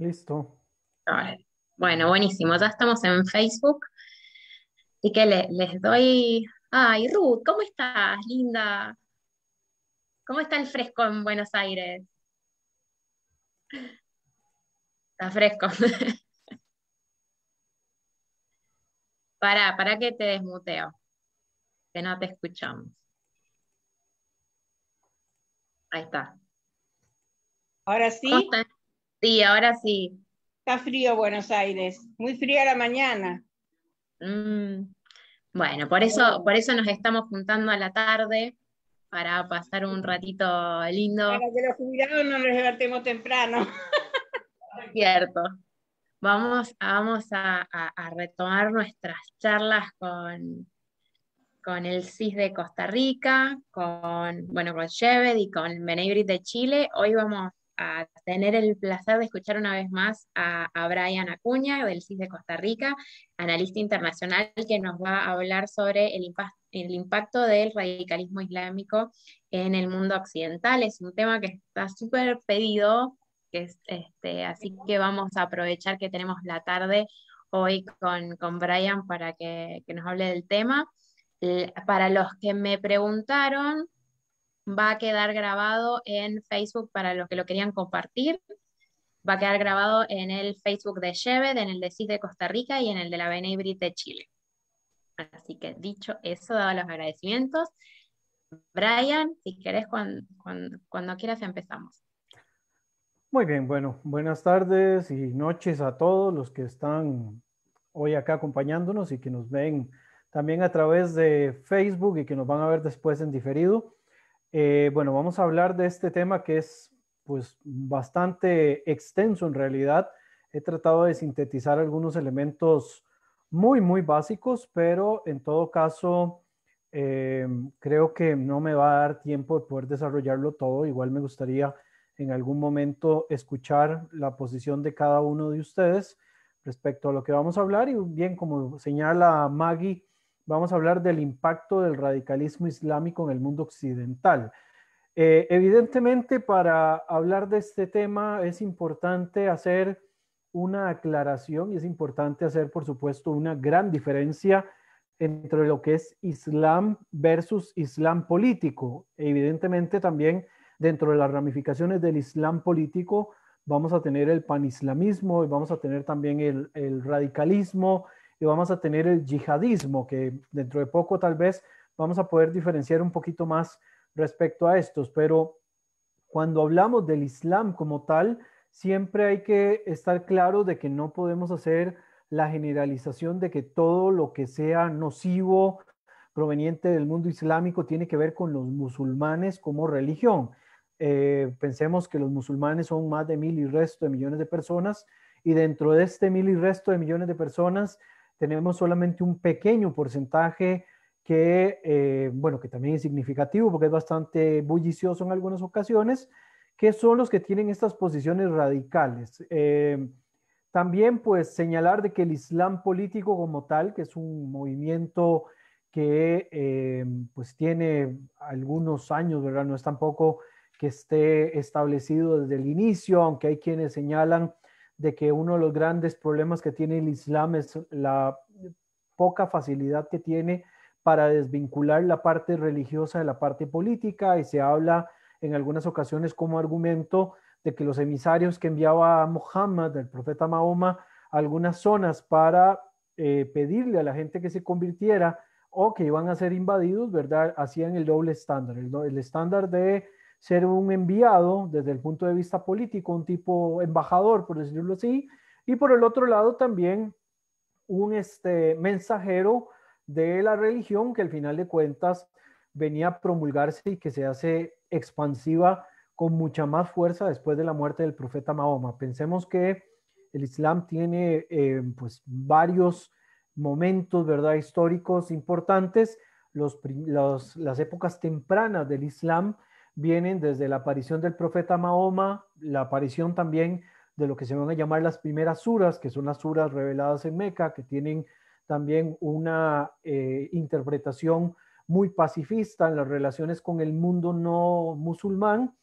Listo. Bueno, buenísimo. Ya estamos en Facebook. y que les doy. Ay, Ruth, ¿cómo estás, linda? ¿Cómo está el fresco en Buenos Aires? Está fresco. para, para que te desmuteo. Que no te escuchamos. Ahí está. Ahora sí. Sí, ahora sí. Está frío Buenos Aires, muy a la mañana. Mm, bueno, por eso, por eso nos estamos juntando a la tarde, para pasar un ratito lindo. Para que los jubilados no nos levantemos temprano. Cierto. Vamos, a, retomar nuestras charlas con, con el CIS de Costa Rica, con, bueno, con y con Benebrit de Chile. Hoy vamos a tener el placer de escuchar una vez más a, a, Brian Acuña del CIS de Costa Rica, analista internacional que nos va a hablar sobre el, impacto del radicalismo islámico en el mundo occidental. Es un tema que está súper pedido, que este, así que vamos a aprovechar que tenemos la tarde hoy con, Brian para que, que nos hable del tema. Para los que me preguntaron, va a quedar grabado en Facebook para los que lo querían compartir. Va a quedar grabado en el Facebook de Sheved, en el de CIS de Costa Rica y en el de la Brit de Chile. Así que dicho eso, dado los agradecimientos, Brian, si querés, cuando quieras empezamos. Muy bien, bueno, buenas tardes y noches a todos los que están hoy acá acompañándonos y que nos ven también a través de Facebook y que nos van a ver después en diferido. Eh, bueno, vamos a hablar de este tema que es pues bastante extenso en realidad. He tratado de sintetizar algunos elementos muy, muy básicos, pero en todo caso eh, creo que no me va a dar tiempo de poder desarrollarlo todo. Igual me gustaría en algún momento escuchar la posición de cada uno de ustedes respecto a lo que vamos a hablar y bien como señala Maggie, vamos a hablar del impacto del radicalismo islámico en el mundo occidental. Eh, evidentemente, para hablar de este tema es importante hacer una aclaración y es importante hacer, por supuesto, una gran diferencia entre lo que es Islam versus Islam político. Evidentemente, también dentro de las ramificaciones del Islam político vamos a tener el panislamismo y vamos a tener también el, el radicalismo y vamos a tener el yihadismo, que dentro de poco tal vez vamos a poder diferenciar un poquito más respecto a estos, pero cuando hablamos del Islam como tal, siempre hay que estar claro de que no podemos hacer la generalización de que todo lo que sea nocivo proveniente del mundo islámico tiene que ver con los musulmanes como religión. Eh, pensemos que los musulmanes son más de mil y resto de millones de personas y dentro de este mil y resto de millones de personas tenemos solamente un pequeño porcentaje que, eh, bueno, que también es significativo porque es bastante bullicioso en algunas ocasiones, que son los que tienen estas posiciones radicales. Eh, también, pues, señalar de que el Islam político como tal, que es un movimiento que, eh, pues, tiene algunos años, ¿verdad? No es tampoco que esté establecido desde el inicio, aunque hay quienes señalan de que uno de los grandes problemas que tiene el Islam es la poca facilidad que tiene para desvincular la parte religiosa de la parte política y se habla en algunas ocasiones como argumento de que los emisarios que enviaba Muhammad, el profeta Mahoma, a algunas zonas para eh, pedirle a la gente que se convirtiera o que iban a ser invadidos, ¿verdad? Hacían el doble estándar, el, el estándar de ser un enviado desde el punto de vista político, un tipo embajador, por decirlo así, y por el otro lado también un este, mensajero de la religión que al final de cuentas venía a promulgarse y que se hace expansiva con mucha más fuerza después de la muerte del profeta Mahoma. Pensemos que el Islam tiene eh, pues varios momentos, ¿verdad? Históricos importantes. las épocas tempranas del Islam vienen desde la aparición del profeta Mahoma, la aparición también de lo que se van a llamar las primeras suras, que son las suras reveladas en Meca, que tienen también una eh, interpretación muy pacifista en las relaciones con el mundo no musulmán.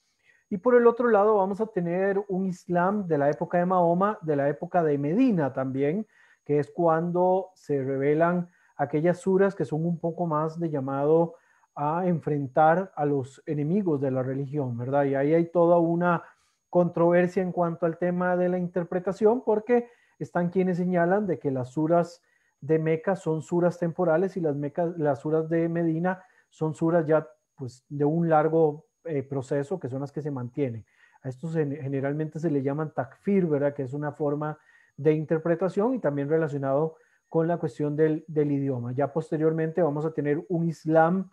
Y por el otro lado vamos a tener un Islam de la época de Mahoma, de la época de Medina también, que es cuando se revelan aquellas suras que son un poco más de llamado a enfrentar a los enemigos de la religión, ¿verdad? Y ahí hay toda una controversia en cuanto al tema de la interpretación, porque están quienes señalan de que las suras de Meca son suras temporales y las, las suras de Medina son suras ya pues, de un largo eh, proceso, que son las que se mantienen. A estos generalmente se le llaman takfir, ¿verdad? Que es una forma de interpretación y también relacionado con la cuestión del idioma. Ya posteriormente vamos a tener un islam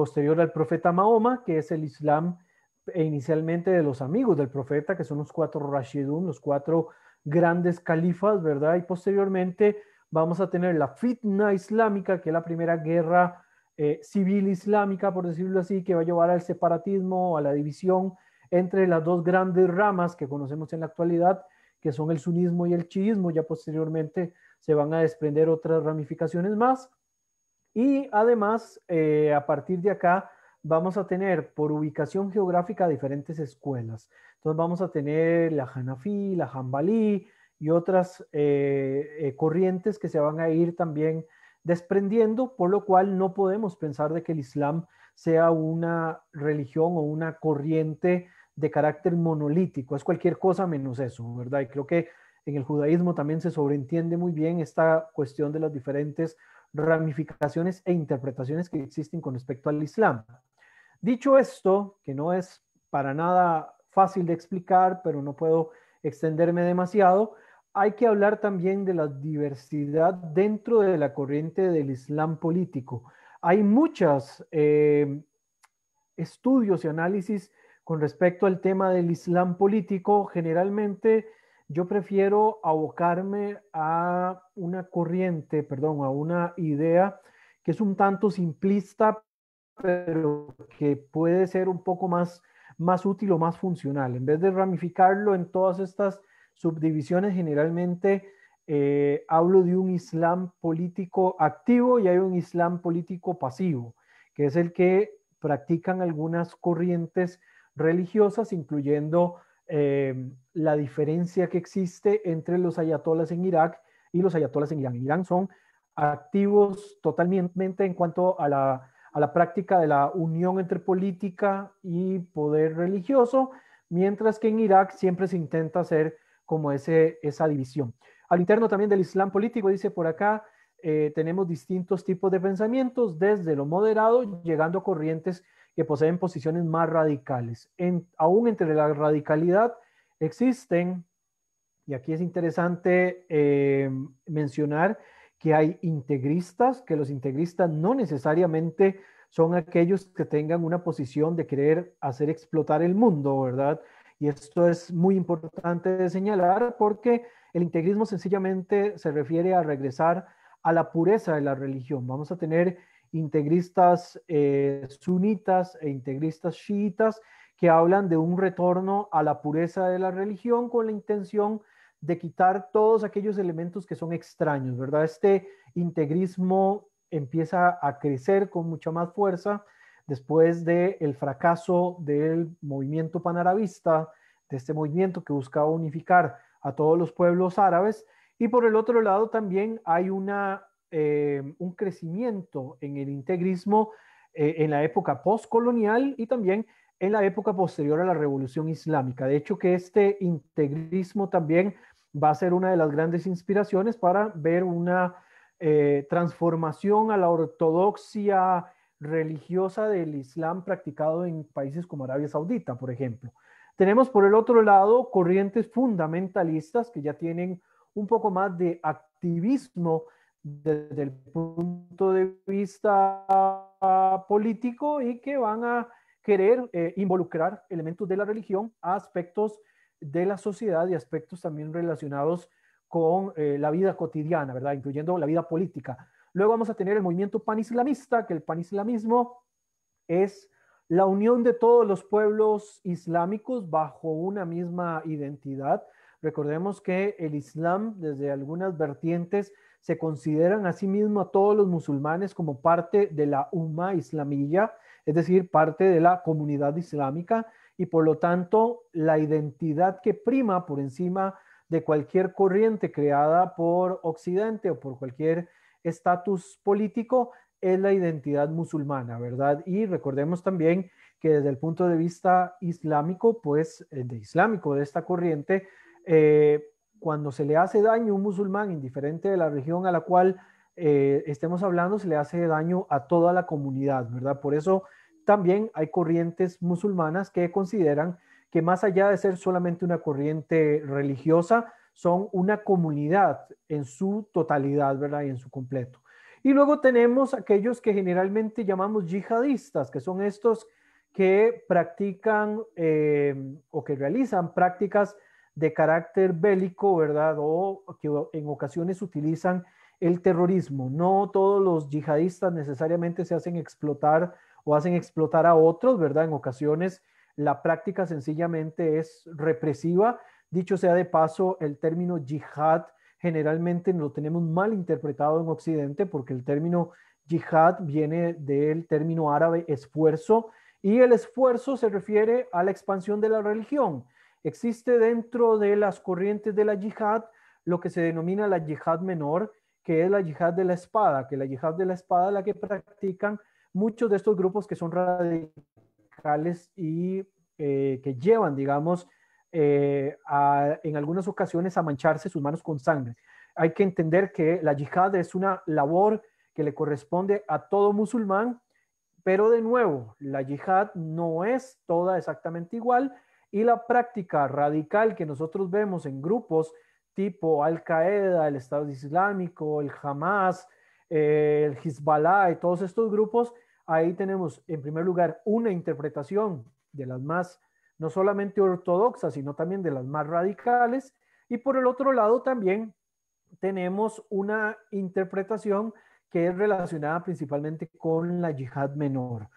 posterior al profeta Mahoma, que es el Islam e inicialmente de los amigos del profeta, que son los cuatro Rashidun, los cuatro grandes califas, ¿verdad? Y posteriormente vamos a tener la fitna islámica, que es la primera guerra eh, civil islámica, por decirlo así, que va a llevar al separatismo, a la división entre las dos grandes ramas que conocemos en la actualidad, que son el sunismo y el chiismo. Ya posteriormente se van a desprender otras ramificaciones más. Y además, eh, a partir de acá, vamos a tener por ubicación geográfica diferentes escuelas. Entonces vamos a tener la Hanafi, la Jambalí y otras eh, eh, corrientes que se van a ir también desprendiendo, por lo cual no podemos pensar de que el Islam sea una religión o una corriente de carácter monolítico. Es cualquier cosa menos eso, ¿verdad? Y creo que en el judaísmo también se sobreentiende muy bien esta cuestión de las diferentes ramificaciones e interpretaciones que existen con respecto al Islam. Dicho esto, que no es para nada fácil de explicar, pero no puedo extenderme demasiado, hay que hablar también de la diversidad dentro de la corriente del Islam político. Hay muchos eh, estudios y análisis con respecto al tema del Islam político, generalmente yo prefiero abocarme a una corriente, perdón, a una idea que es un tanto simplista, pero que puede ser un poco más, más útil o más funcional. En vez de ramificarlo en todas estas subdivisiones, generalmente eh, hablo de un Islam político activo y hay un Islam político pasivo, que es el que practican algunas corrientes religiosas, incluyendo Em, la diferencia que existe entre los ayatolas en Irak y los ayatolas en Irán. En Irán son activos totalmente en cuanto a la, práctica de la unión entre política y poder religioso, mientras que en Irak siempre se intenta hacer como ese, esa división. Al interno también del Islam político, dice por acá, eh, tenemos distintos tipos de pensamientos, desde lo moderado, llegando a corrientes que poseen posiciones más radicales. En, aún entre la radicalidad existen, y aquí es interesante eh, mencionar que hay integristas, que los integristas no necesariamente son aquellos que tengan una posición de querer hacer explotar el mundo, ¿verdad? Y esto es muy importante señalar porque el integrismo sencillamente se refiere a regresar a la pureza de la religión. Vamos a tener integristas eh, sunitas e integristas chiitas que hablan de un retorno a la pureza de la religión con la intención de quitar todos aquellos elementos que son extraños, ¿verdad? Este integrismo empieza a crecer con mucha más fuerza después del el fracaso del movimiento panarabista, de este movimiento que buscaba unificar a todos los pueblos árabes. Y por el otro lado también hay una eh, un crecimiento en el integrismo eh, en la época postcolonial y también en la época posterior a la Revolución Islámica. De hecho, que este integrismo también va a ser una de las grandes inspiraciones para ver una eh, transformación a la ortodoxia religiosa del Islam practicado en países como Arabia Saudita, por ejemplo. Tenemos por el otro lado corrientes fundamentalistas que ya tienen un poco más de activismo desde el punto de vista ah, político y que van a querer eh, involucrar elementos de la religión a aspectos de la sociedad y aspectos también relacionados con eh, la vida cotidiana, ¿verdad? Incluyendo la vida política. Luego vamos a tener el movimiento panislamista, que el panislamismo es la unión de todos los pueblos islámicos bajo una misma identidad. Recordemos que el Islam, desde algunas vertientes, se consideran a sí mismos a todos los musulmanes como parte de la Uma Islamilla, es decir, parte de la comunidad islámica, y por lo tanto la identidad que prima por encima de cualquier corriente creada por Occidente o por cualquier estatus político es la identidad musulmana, ¿verdad? Y recordemos también que desde el punto de vista islámico, pues eh, de islámico, de esta corriente, eh, cuando se le hace daño a un musulmán, indiferente de la región a la cual eh, estemos hablando, se le hace daño a toda la comunidad, ¿verdad? Por eso también hay corrientes musulmanas que consideran que más allá de ser solamente una corriente religiosa, son una comunidad en su totalidad, ¿verdad? Y en su completo. Y luego tenemos aquellos que generalmente llamamos yihadistas, que son estos que practican eh, o que realizan prácticas de carácter bélico, ¿verdad? O que en ocasiones utilizan el terrorismo. No todos los yihadistas necesariamente se hacen explotar o hacen explotar a otros, ¿verdad? En ocasiones la práctica sencillamente es represiva. Dicho sea de paso, el término yihad generalmente lo tenemos mal interpretado en Occidente porque el término yihad viene del término árabe esfuerzo y el esfuerzo se refiere a la expansión de la religión. Existe dentro de las corrientes de la yihad lo que se denomina la yihad menor, que es la yihad de la espada, que la yihad de la espada la que practican muchos de estos grupos que son radicales y eh, que llevan, digamos, eh, en algunas ocasiones a mancharse sus manos con sangre. Hay que entender que la yihad es una labor que le corresponde a todo musulmán, pero de nuevo, la yihad no es toda exactamente igual, y la práctica radical que nosotros vemos en grupos tipo Al-Qaeda, el Estado Islámico, el Hamas, eh, el Hezbollah y todos estos grupos, ahí tenemos en primer lugar una interpretación de las más, no solamente ortodoxas, sino también de las más radicales. Y por el otro lado también tenemos una interpretación que es relacionada principalmente con la yihad menor.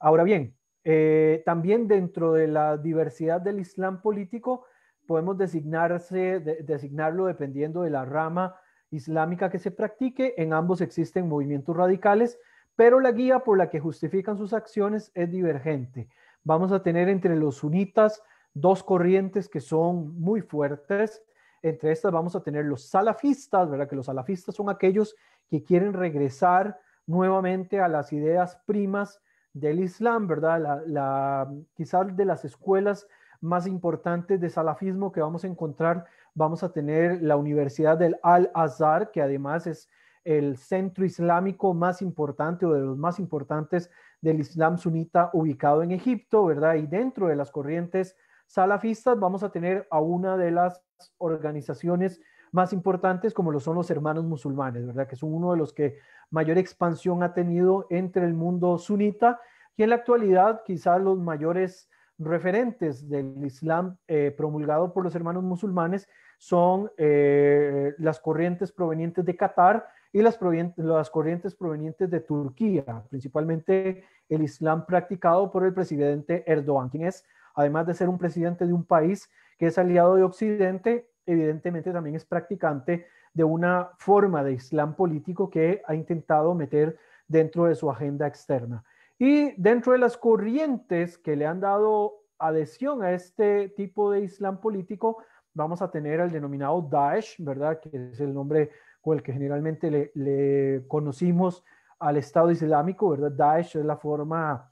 Ahora bien, eh, también dentro de la diversidad del Islam político podemos designarse, designarlo dependiendo de la rama islámica que se practique. En ambos existen movimientos radicales, pero la guía por la que justifican sus acciones es divergente. Vamos a tener entre los sunitas dos corrientes que son muy fuertes. Entre estas vamos a tener los salafistas, ¿verdad? Que los salafistas son aquellos que quieren regresar nuevamente a las ideas primas del Islam, ¿verdad? La, quizás de las escuelas más importantes de salafismo que vamos a encontrar, vamos a tener la Universidad del Al-Azhar, que además es el centro islámico más importante o de los más importantes del Islam sunita ubicado en Egipto, ¿verdad? Y dentro de las corrientes salafistas vamos a tener a una de las organizaciones más importantes como lo son los hermanos musulmanes, ¿verdad? Que son uno de los que mayor expansión ha tenido entre el mundo sunita y en la actualidad quizás los mayores referentes del Islam eh, promulgado por los hermanos musulmanes son eh, las corrientes provenientes de Qatar y las, las corrientes provenientes de Turquía, principalmente el Islam practicado por el presidente Erdogan, quien es, además de ser un presidente de un país que es aliado de Occidente, evidentemente también es practicante de una forma de Islam político que ha intentado meter dentro de su agenda externa. Y dentro de las corrientes que le han dado adhesión a este tipo de Islam político, vamos a tener al denominado Daesh, ¿verdad? Que es el nombre con el que generalmente le, conocimos al Estado Islámico, ¿verdad? Daesh es la forma,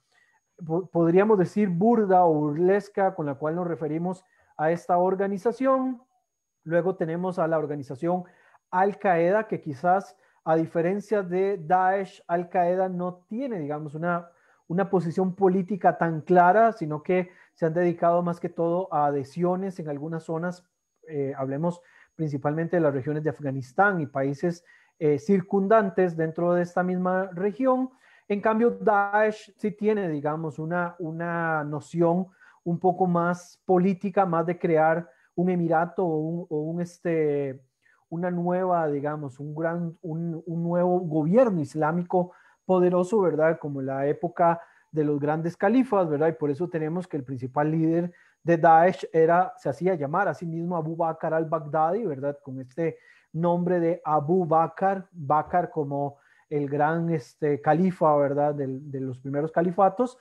podríamos decir, burda o burlesca con la cual nos referimos a esta organización. Luego tenemos a la organización Al-Qaeda, que quizás a diferencia de Daesh, Al-Qaeda no tiene, digamos, una, posición política tan clara, sino que se han dedicado más que todo a adhesiones en algunas zonas, eh, hablemos principalmente de las regiones de Afganistán y países eh, circundantes dentro de esta misma región. En cambio, Daesh sí tiene, digamos, una, una noción un poco más política, más de crear un emirato o un, este, una nueva, digamos, un, gran, un, un, nuevo gobierno islámico poderoso, ¿verdad? Como la época de los grandes califas, ¿verdad? Y por eso tenemos que el principal líder de Daesh era, se hacía llamar a sí mismo Abu Bakr al-Baghdadi, ¿verdad? Con este nombre de Abu Bakr, Bakr como el gran este, califa, ¿verdad? De, de los primeros califatos.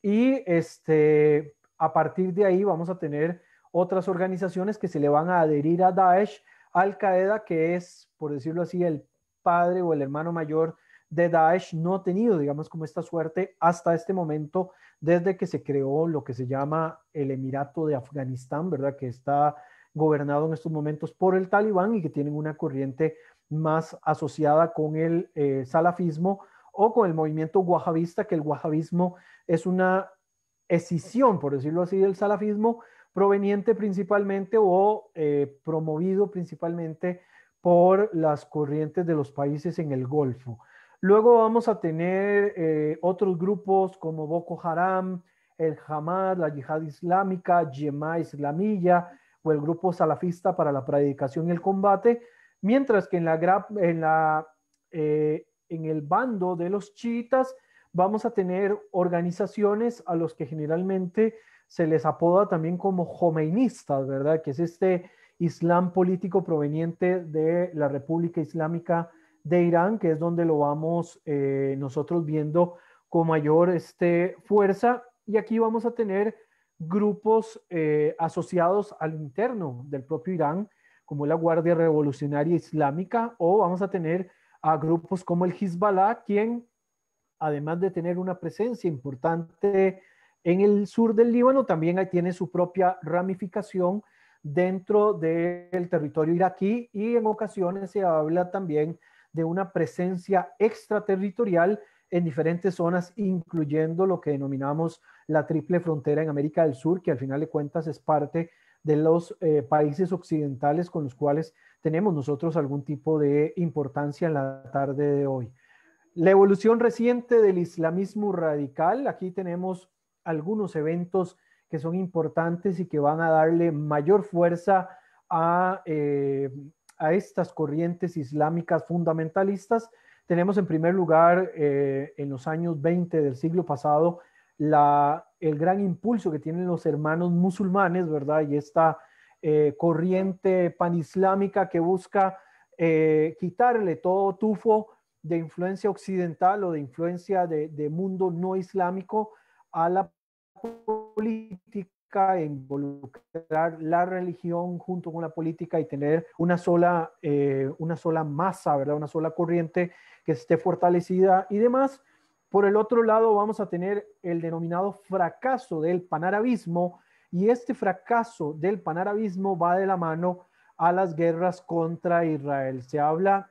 Y este, a partir de ahí vamos a tener otras organizaciones que se le van a adherir a Daesh, Al Qaeda, que es, por decirlo así, el padre o el hermano mayor de Daesh, no ha tenido, digamos, como esta suerte hasta este momento, desde que se creó lo que se llama el Emirato de Afganistán, ¿verdad? Que está gobernado en estos momentos por el talibán y que tienen una corriente más asociada con el eh, salafismo o con el movimiento wahabista, que el wahabismo es una escisión, por decirlo así, del salafismo, proveniente principalmente o eh, promovido principalmente por las corrientes de los países en el Golfo. Luego vamos a tener eh, otros grupos como Boko Haram, el Hamas, la Yihad Islámica, Yema Islamilla o el grupo salafista para la predicación y el combate, mientras que en, la, eh, en el bando de los chiitas vamos a tener organizaciones a los que generalmente se les apoda también como jomeinistas, ¿verdad? Que es este Islam político proveniente de la República Islámica de Irán, que es donde lo vamos eh, nosotros viendo con mayor este, fuerza. Y aquí vamos a tener grupos eh, asociados al interno del propio Irán, como la Guardia Revolucionaria Islámica, o vamos a tener a grupos como el Hezbollah, quien, además de tener una presencia importante en el sur del Líbano también tiene su propia ramificación dentro del territorio iraquí y en ocasiones se habla también de una presencia extraterritorial en diferentes zonas, incluyendo lo que denominamos la triple frontera en América del Sur, que al final de cuentas es parte de los eh, países occidentales con los cuales tenemos nosotros algún tipo de importancia en la tarde de hoy. La evolución reciente del islamismo radical, aquí tenemos algunos eventos que son importantes y que van a darle mayor fuerza a, eh, a estas corrientes islámicas fundamentalistas. Tenemos en primer lugar, eh, en los años 20 del siglo pasado, la, el gran impulso que tienen los hermanos musulmanes, ¿verdad? Y esta eh, corriente panislámica que busca quitarle todo tufo de influencia occidental o de influencia de mundo no islámico a la política, involucrar la religión junto con la política y tener una sola, eh, una sola masa, ¿verdad? Una sola corriente que esté fortalecida y demás. Por el otro lado, vamos a tener el denominado fracaso del panarabismo, y este fracaso del panarabismo va de la mano a las guerras contra Israel. Se habla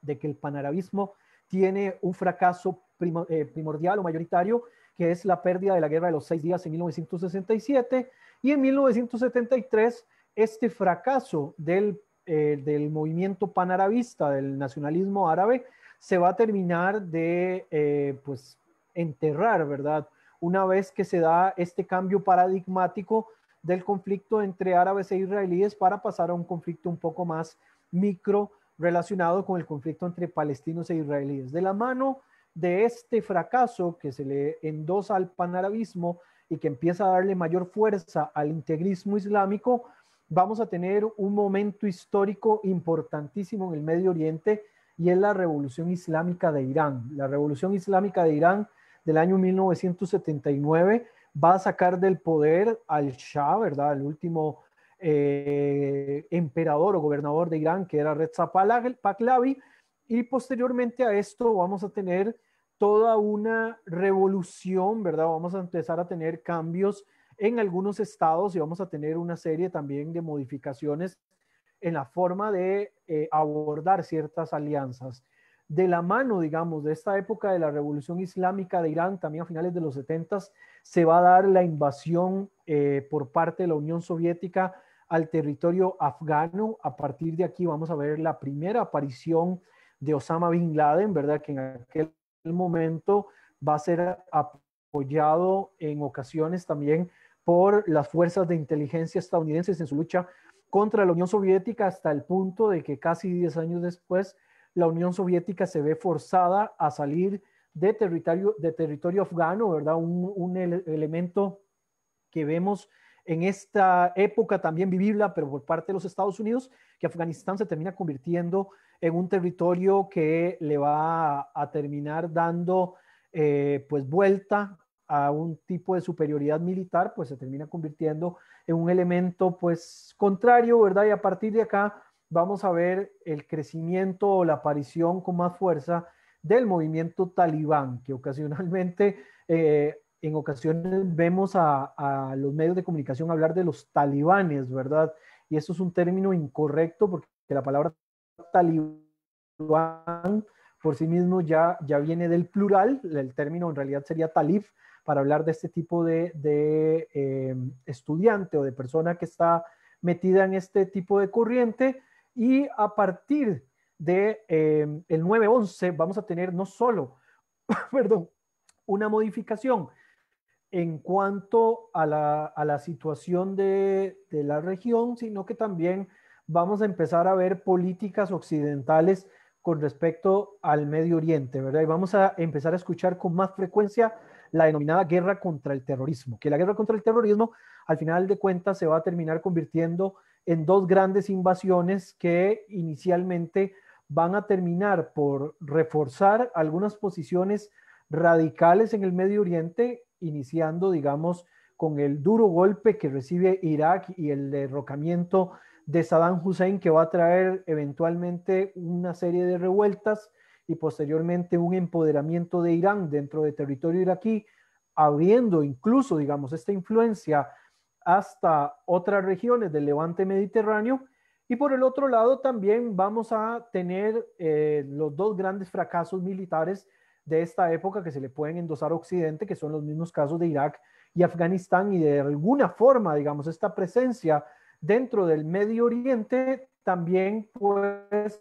de que el panarabismo tiene un fracaso eh, primordial o mayoritario que es la pérdida de la Guerra de los Seis Días en 1967, y en 1973 este fracaso eh, del, movimiento panarabista, del nacionalismo árabe, se va a terminar de eh, pues, enterrar, ¿verdad? Una vez que se da este cambio paradigmático del conflicto entre árabes e israelíes para pasar a un conflicto un poco más micro relacionado con el conflicto entre palestinos e israelíes. De la mano de este fracaso que se le endosa al panarabismo y que empieza a darle mayor fuerza al integrismo islámico, vamos a tener un momento histórico importantísimo en el Medio Oriente y es la Revolución Islámica de Irán. La Revolución Islámica de Irán del año 1979 va a sacar del poder al Shah, ¿verdad? El último eh, emperador o gobernador de Irán, que era Reza Pahlavi, y posteriormente a esto vamos a tener toda una revolución, ¿verdad? Vamos a empezar a tener cambios en algunos estados y vamos a tener una serie también de modificaciones en la forma de eh, abordar ciertas alianzas. De la mano, digamos, de esta época de la Revolución Islámica de Irán, también a finales de los 70, se va a dar la invasión eh, por parte de la Unión Soviética al territorio afgano. A partir de aquí vamos a ver la primera aparición de Osama Bin Laden, ¿verdad? Que en aquel momento va a ser apoyado en ocasiones también por las fuerzas de inteligencia estadounidenses en su lucha contra la Unión Soviética hasta el punto de que casi 10 años después la Unión Soviética se ve forzada a salir de territorio, de territorio afgano, ¿verdad? Un, elemento que vemos en esta época también vivible, pero por parte de los Estados Unidos, que Afganistán se termina convirtiendo en un territorio que le va a, terminar dando eh, pues vuelta a un tipo de superioridad militar, pues se termina convirtiendo en un elemento pues contrario, ¿verdad? Y a partir de acá vamos a ver el crecimiento o la aparición con más fuerza del movimiento talibán, que ocasionalmente eh, en ocasiones vemos a, los medios de comunicación hablar de los talibanes, ¿verdad? Y eso es un término incorrecto porque la palabra talibán por sí mismo ya, ya viene del plural, el término en realidad sería talib para hablar de este tipo de, de eh, estudiante o de persona que está metida en este tipo de corriente y a partir de eh, el vamos a tener no solo, perdón, una modificación en cuanto a la, situación de, de, la región, sino que también vamos a empezar a ver políticas occidentales con respecto al Medio Oriente, ¿verdad? Y vamos a empezar a escuchar con más frecuencia la denominada guerra contra el terrorismo, que la guerra contra el terrorismo al final de cuentas se va a terminar convirtiendo en dos grandes invasiones que inicialmente van a terminar por reforzar algunas posiciones radicales en el Medio Oriente iniciando, digamos, con el duro golpe que recibe Irak y el derrocamiento de Saddam Hussein, que va a traer eventualmente una serie de revueltas y posteriormente un empoderamiento de Irán dentro del territorio iraquí, abriendo incluso, digamos, esta influencia hasta otras regiones del levante mediterráneo. Y por el otro lado, también vamos a tener eh, los dos grandes fracasos militares de esta época que se le pueden endosar a Occidente, que son los mismos casos de Irak y Afganistán, y de alguna forma, digamos, esta presencia dentro del Medio Oriente también pues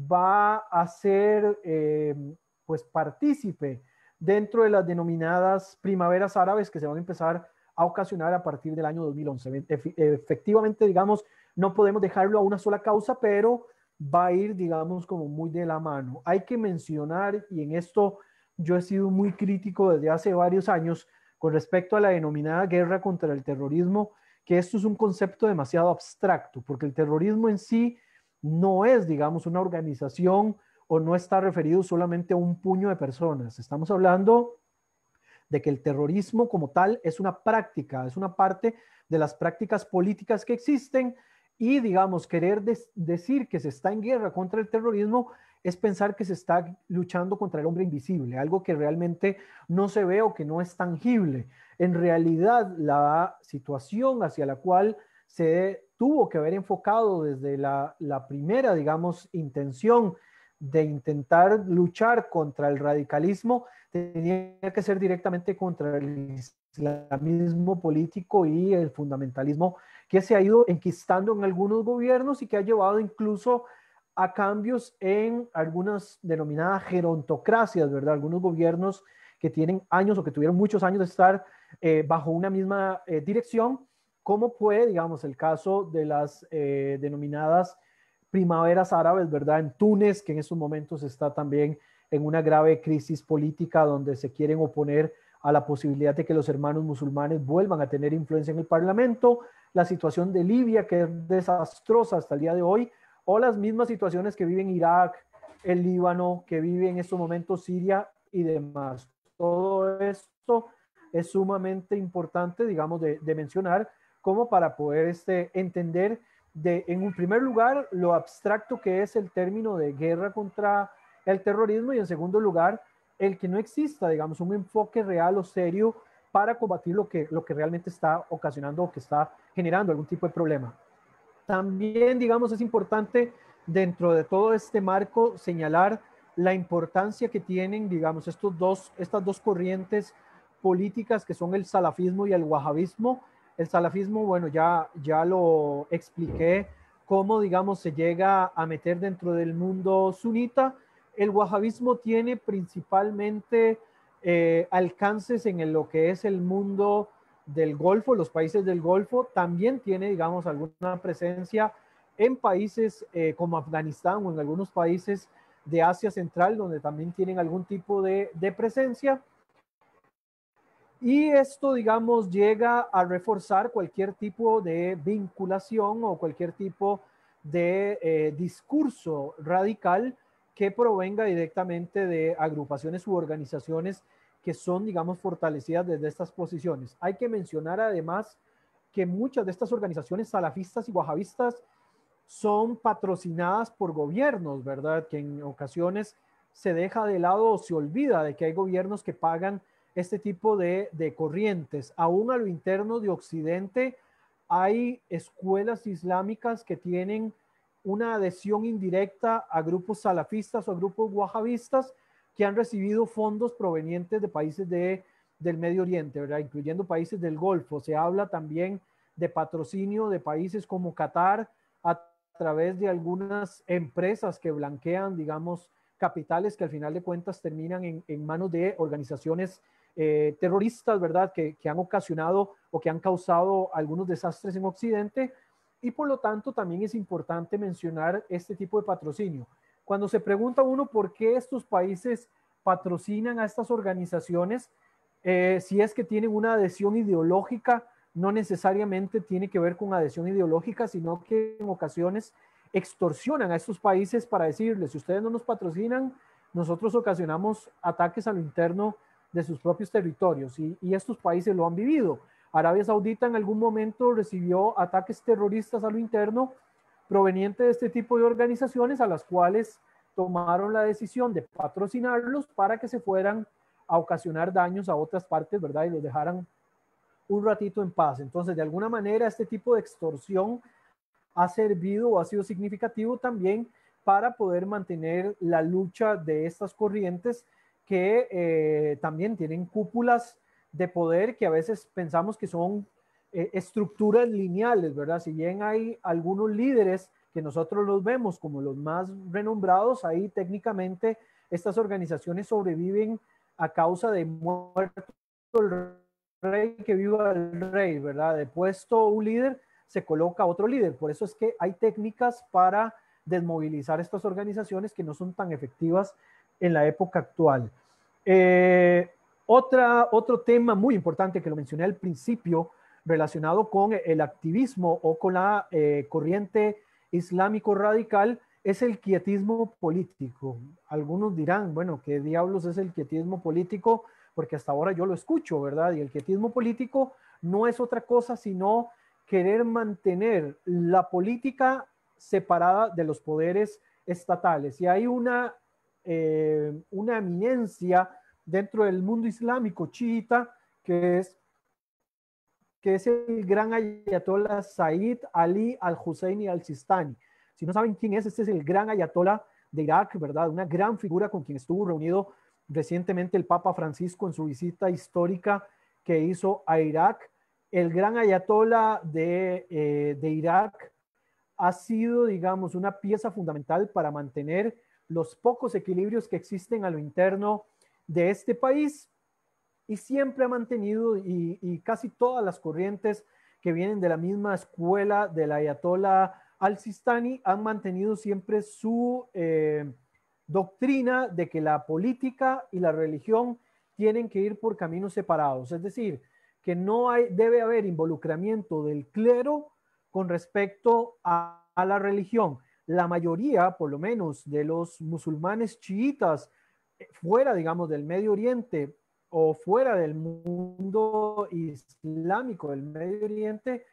va a ser eh, pues partícipe dentro de las denominadas primaveras árabes que se van a empezar a ocasionar a partir del año 2011. Efectivamente, digamos, no podemos dejarlo a una sola causa, pero va a ir, digamos, como muy de la mano. Hay que mencionar, y en esto yo he sido muy crítico desde hace varios años con respecto a la denominada guerra contra el terrorismo, que esto es un concepto demasiado abstracto, porque el terrorismo en sí no es, digamos, una organización o no está referido solamente a un puño de personas. Estamos hablando de que el terrorismo como tal es una práctica, es una parte de las prácticas políticas que existen, y, digamos, querer decir que se está en guerra contra el terrorismo es pensar que se está luchando contra el hombre invisible, algo que realmente no se ve o que no es tangible. En realidad, la situación hacia la cual se tuvo que haber enfocado desde la, la primera, digamos, intención de intentar luchar contra el radicalismo, tenía que ser directamente contra el islamismo político y el fundamentalismo que se ha ido enquistando en algunos gobiernos y que ha llevado incluso a cambios en algunas denominadas gerontocracias, ¿verdad? Algunos gobiernos que tienen años o que tuvieron muchos años de estar eh, bajo una misma eh, dirección, como fue, digamos, el caso de las eh, denominadas primaveras árabes, ¿verdad? En Túnez, que en estos momentos está también en una grave crisis política donde se quieren oponer a la posibilidad de que los hermanos musulmanes vuelvan a tener influencia en el Parlamento la situación de Libia, que es desastrosa hasta el día de hoy, o las mismas situaciones que viven Irak, el Líbano, que vive en estos momentos Siria y demás. Todo esto es sumamente importante, digamos, de, mencionar como para poder este, entender de, en un primer lugar, lo abstracto que es el término de guerra contra el terrorismo y en segundo lugar, el que no exista, digamos, un enfoque real o serio para combatir lo que, lo que realmente está ocasionando o que está generando algún tipo de problema. También, digamos, es importante dentro de todo este marco señalar la importancia que tienen, digamos, estos dos, estas dos corrientes políticas que son el salafismo y el wahabismo. El salafismo, bueno, ya, ya lo expliqué, cómo, digamos, se llega a meter dentro del mundo sunita. El wahabismo tiene principalmente eh, alcances en lo que es el mundo del Golfo, los países del Golfo, también tiene, digamos, alguna presencia en países eh, como Afganistán o en algunos países de Asia Central, donde también tienen algún tipo de, presencia. Y esto, digamos, llega a reforzar cualquier tipo de vinculación o cualquier tipo de eh, discurso radical que provenga directamente de agrupaciones u organizaciones que son, digamos, fortalecidas desde estas posiciones. Hay que mencionar además que muchas de estas organizaciones salafistas y wahabistas son patrocinadas por gobiernos, ¿verdad? Que en ocasiones se deja de lado o se olvida de que hay gobiernos que pagan este tipo de, de corrientes. Aún a lo interno de Occidente hay escuelas islámicas que tienen una adhesión indirecta a grupos salafistas o a grupos wahabistas que han recibido fondos provenientes de países del Medio Oriente, ¿verdad? incluyendo países del Golfo. Se habla también de patrocinio de países como Qatar a través de algunas empresas que blanquean, digamos, capitales que al final de cuentas terminan en, manos de organizaciones eh, terroristas, ¿verdad? Que, que, han ocasionado o que han causado algunos desastres en Occidente y por lo tanto también es importante mencionar este tipo de patrocinio. Cuando se pregunta uno por qué estos países patrocinan a estas organizaciones, eh, si es que tienen una adhesión ideológica, no necesariamente tiene que ver con adhesión ideológica, sino que en ocasiones extorsionan a estos países para decirles, si ustedes no nos patrocinan, nosotros ocasionamos ataques a lo interno de sus propios territorios y estos países lo han vivido. Arabia Saudita en algún momento recibió ataques terroristas a lo interno provenientes de este tipo de organizaciones a las cuales tomaron la decisión de patrocinarlos para que se fueran a ocasionar daños a otras partes, ¿verdad? Y los dejaran un ratito en paz. Entonces, de alguna manera, este tipo de extorsión ha servido o ha sido significativo también para poder mantener la lucha de estas corrientes que eh, también tienen cúpulas de poder que a veces pensamos que son eh, estructuras lineales, ¿verdad? Si bien hay algunos líderes que nosotros los vemos como los más renombrados, ahí técnicamente estas organizaciones sobreviven a causa de muerto el rey que viva el rey, ¿verdad? De puesto un líder, se coloca otro líder. Por eso es que hay técnicas para desmovilizar estas organizaciones que no son tan efectivas en la época actual. Eh, otra, otro tema muy importante que lo mencioné al principio, relacionado con el activismo o con la eh, corriente islámico radical, es el quietismo político. Algunos dirán, bueno, ¿qué diablos es el quietismo político? Porque hasta ahora yo lo escucho, ¿verdad? Y el quietismo político no es otra cosa sino querer mantener la política separada de los poderes estatales. Y hay una, eh, una eminencia dentro del mundo islámico chiita, que es, que es el gran ayatollah Said Ali al y al-Sistani. Si no saben quién es, este es el gran ayatollah de Irak, ¿verdad? Una gran figura con quien estuvo reunido recientemente el Papa Francisco en su visita histórica que hizo a Irak. El gran ayatollah de, eh, de Irak ha sido, digamos, una pieza fundamental para mantener los pocos equilibrios que existen a lo interno de este país y siempre ha mantenido y, casi todas las corrientes que vienen de la misma escuela del ayatollah al-Sistani han mantenido siempre su eh, doctrina de que la política y la religión tienen que ir por caminos separados, es decir, que no hay, debe haber involucramiento del clero con respecto a la religión. La mayoría, por lo menos, de los musulmanes chiitas fuera, digamos, del Medio Oriente o fuera del mundo islámico del Medio Oriente,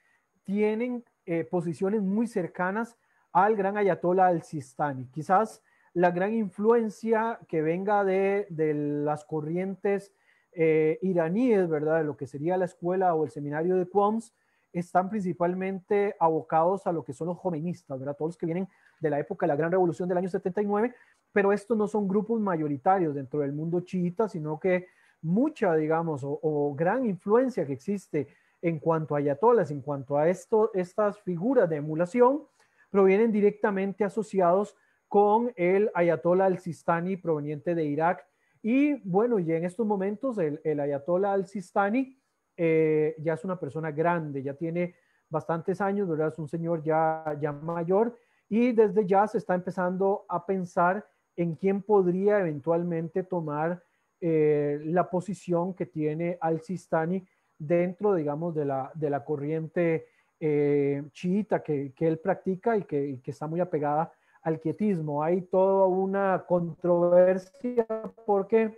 tienen eh, posiciones muy cercanas al gran ayatollah al-Sistani. Quizás la gran influencia que venga de, las corrientes eh, iraníes, ¿verdad? De lo que sería la escuela o el seminario de Qoms, están principalmente abocados a lo que son los jovenistas, ¿verdad? Todos los que vienen de la época de la Gran Revolución del año 79 pero estos no son grupos mayoritarios dentro del mundo chiita, sino que mucha, digamos, o, gran influencia que existe en cuanto a ayatolas, en cuanto a esto, estas figuras de emulación, provienen directamente asociados con el ayatola al-Sistani proveniente de Irak. Y bueno, y en estos momentos el, el ayatola al-Sistani eh, ya es una persona grande, ya tiene bastantes años, ¿verdad? Es un señor ya, ya mayor y desde ya se está empezando a pensar en quién podría eventualmente tomar eh, la posición que tiene Al-Sistani dentro, digamos, de la, corriente eh, chiita que, él practica y que, está muy apegada al quietismo. Hay toda una controversia porque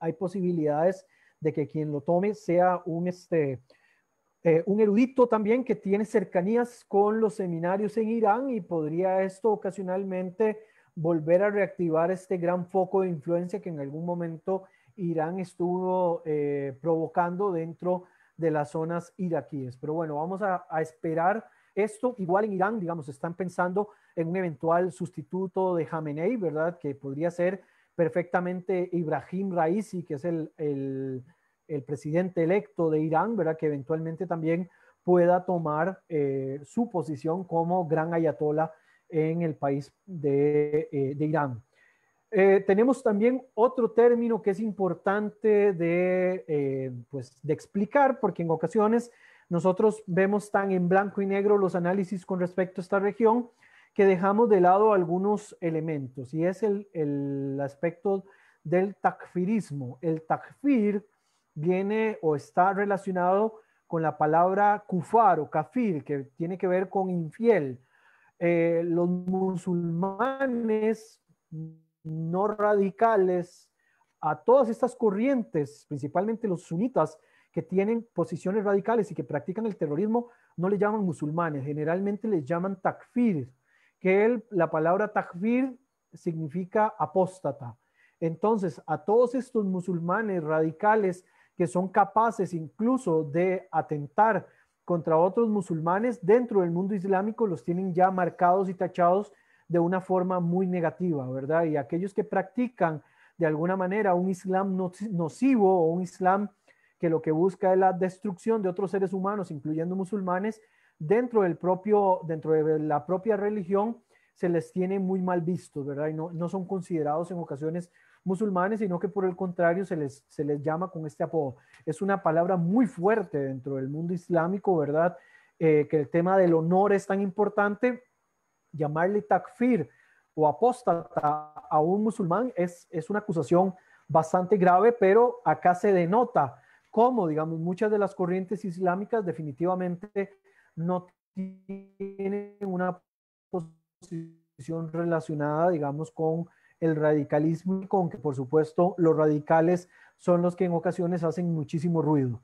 hay posibilidades de que quien lo tome sea un, este, eh, un erudito también que tiene cercanías con los seminarios en Irán y podría esto ocasionalmente volver a reactivar este gran foco de influencia que en algún momento Irán estuvo eh, provocando dentro de las zonas iraquíes. Pero bueno, vamos a, esperar esto. Igual en Irán, digamos, están pensando en un eventual sustituto de Jamenei, ¿verdad? Que podría ser perfectamente Ibrahim Raisi, que es el, presidente electo de Irán, ¿verdad? Que eventualmente también pueda tomar eh, su posición como gran ayatola en el país de, eh, de Irán. Eh, tenemos también otro término que es importante de, eh, pues, de explicar, porque en ocasiones nosotros vemos tan en blanco y negro los análisis con respecto a esta región que dejamos de lado algunos elementos, y es el, el aspecto del takfirismo. El takfir viene o está relacionado con la palabra kufar o kafir, que tiene que ver con infiel, eh, los musulmanes no radicales, a todas estas corrientes, principalmente los sunitas, que tienen posiciones radicales y que practican el terrorismo, no le llaman musulmanes, generalmente les llaman takfir, que el, la palabra takfir significa apóstata. Entonces, a todos estos musulmanes radicales que son capaces incluso de atentar contra otros musulmanes dentro del mundo islámico los tienen ya marcados y tachados de una forma muy negativa, ¿verdad? Y aquellos que practican de alguna manera un islam nocivo o un islam que lo que busca es la destrucción de otros seres humanos, incluyendo musulmanes, dentro del propio, dentro de la propia religión, se les tiene muy mal vistos, ¿verdad? Y no, no son considerados en ocasiones musulmanes, sino que por el contrario se les, se les llama con este apodo. Es una palabra muy fuerte dentro del mundo islámico, ¿verdad? Eh, que el tema del honor es tan importante, llamarle takfir o apóstata a un musulmán es, es una acusación bastante grave, pero acá se denota cómo, digamos, muchas de las corrientes islámicas definitivamente no tienen una relacionada, digamos, con el radicalismo y con que, por supuesto, los radicales son los que en ocasiones hacen muchísimo ruido.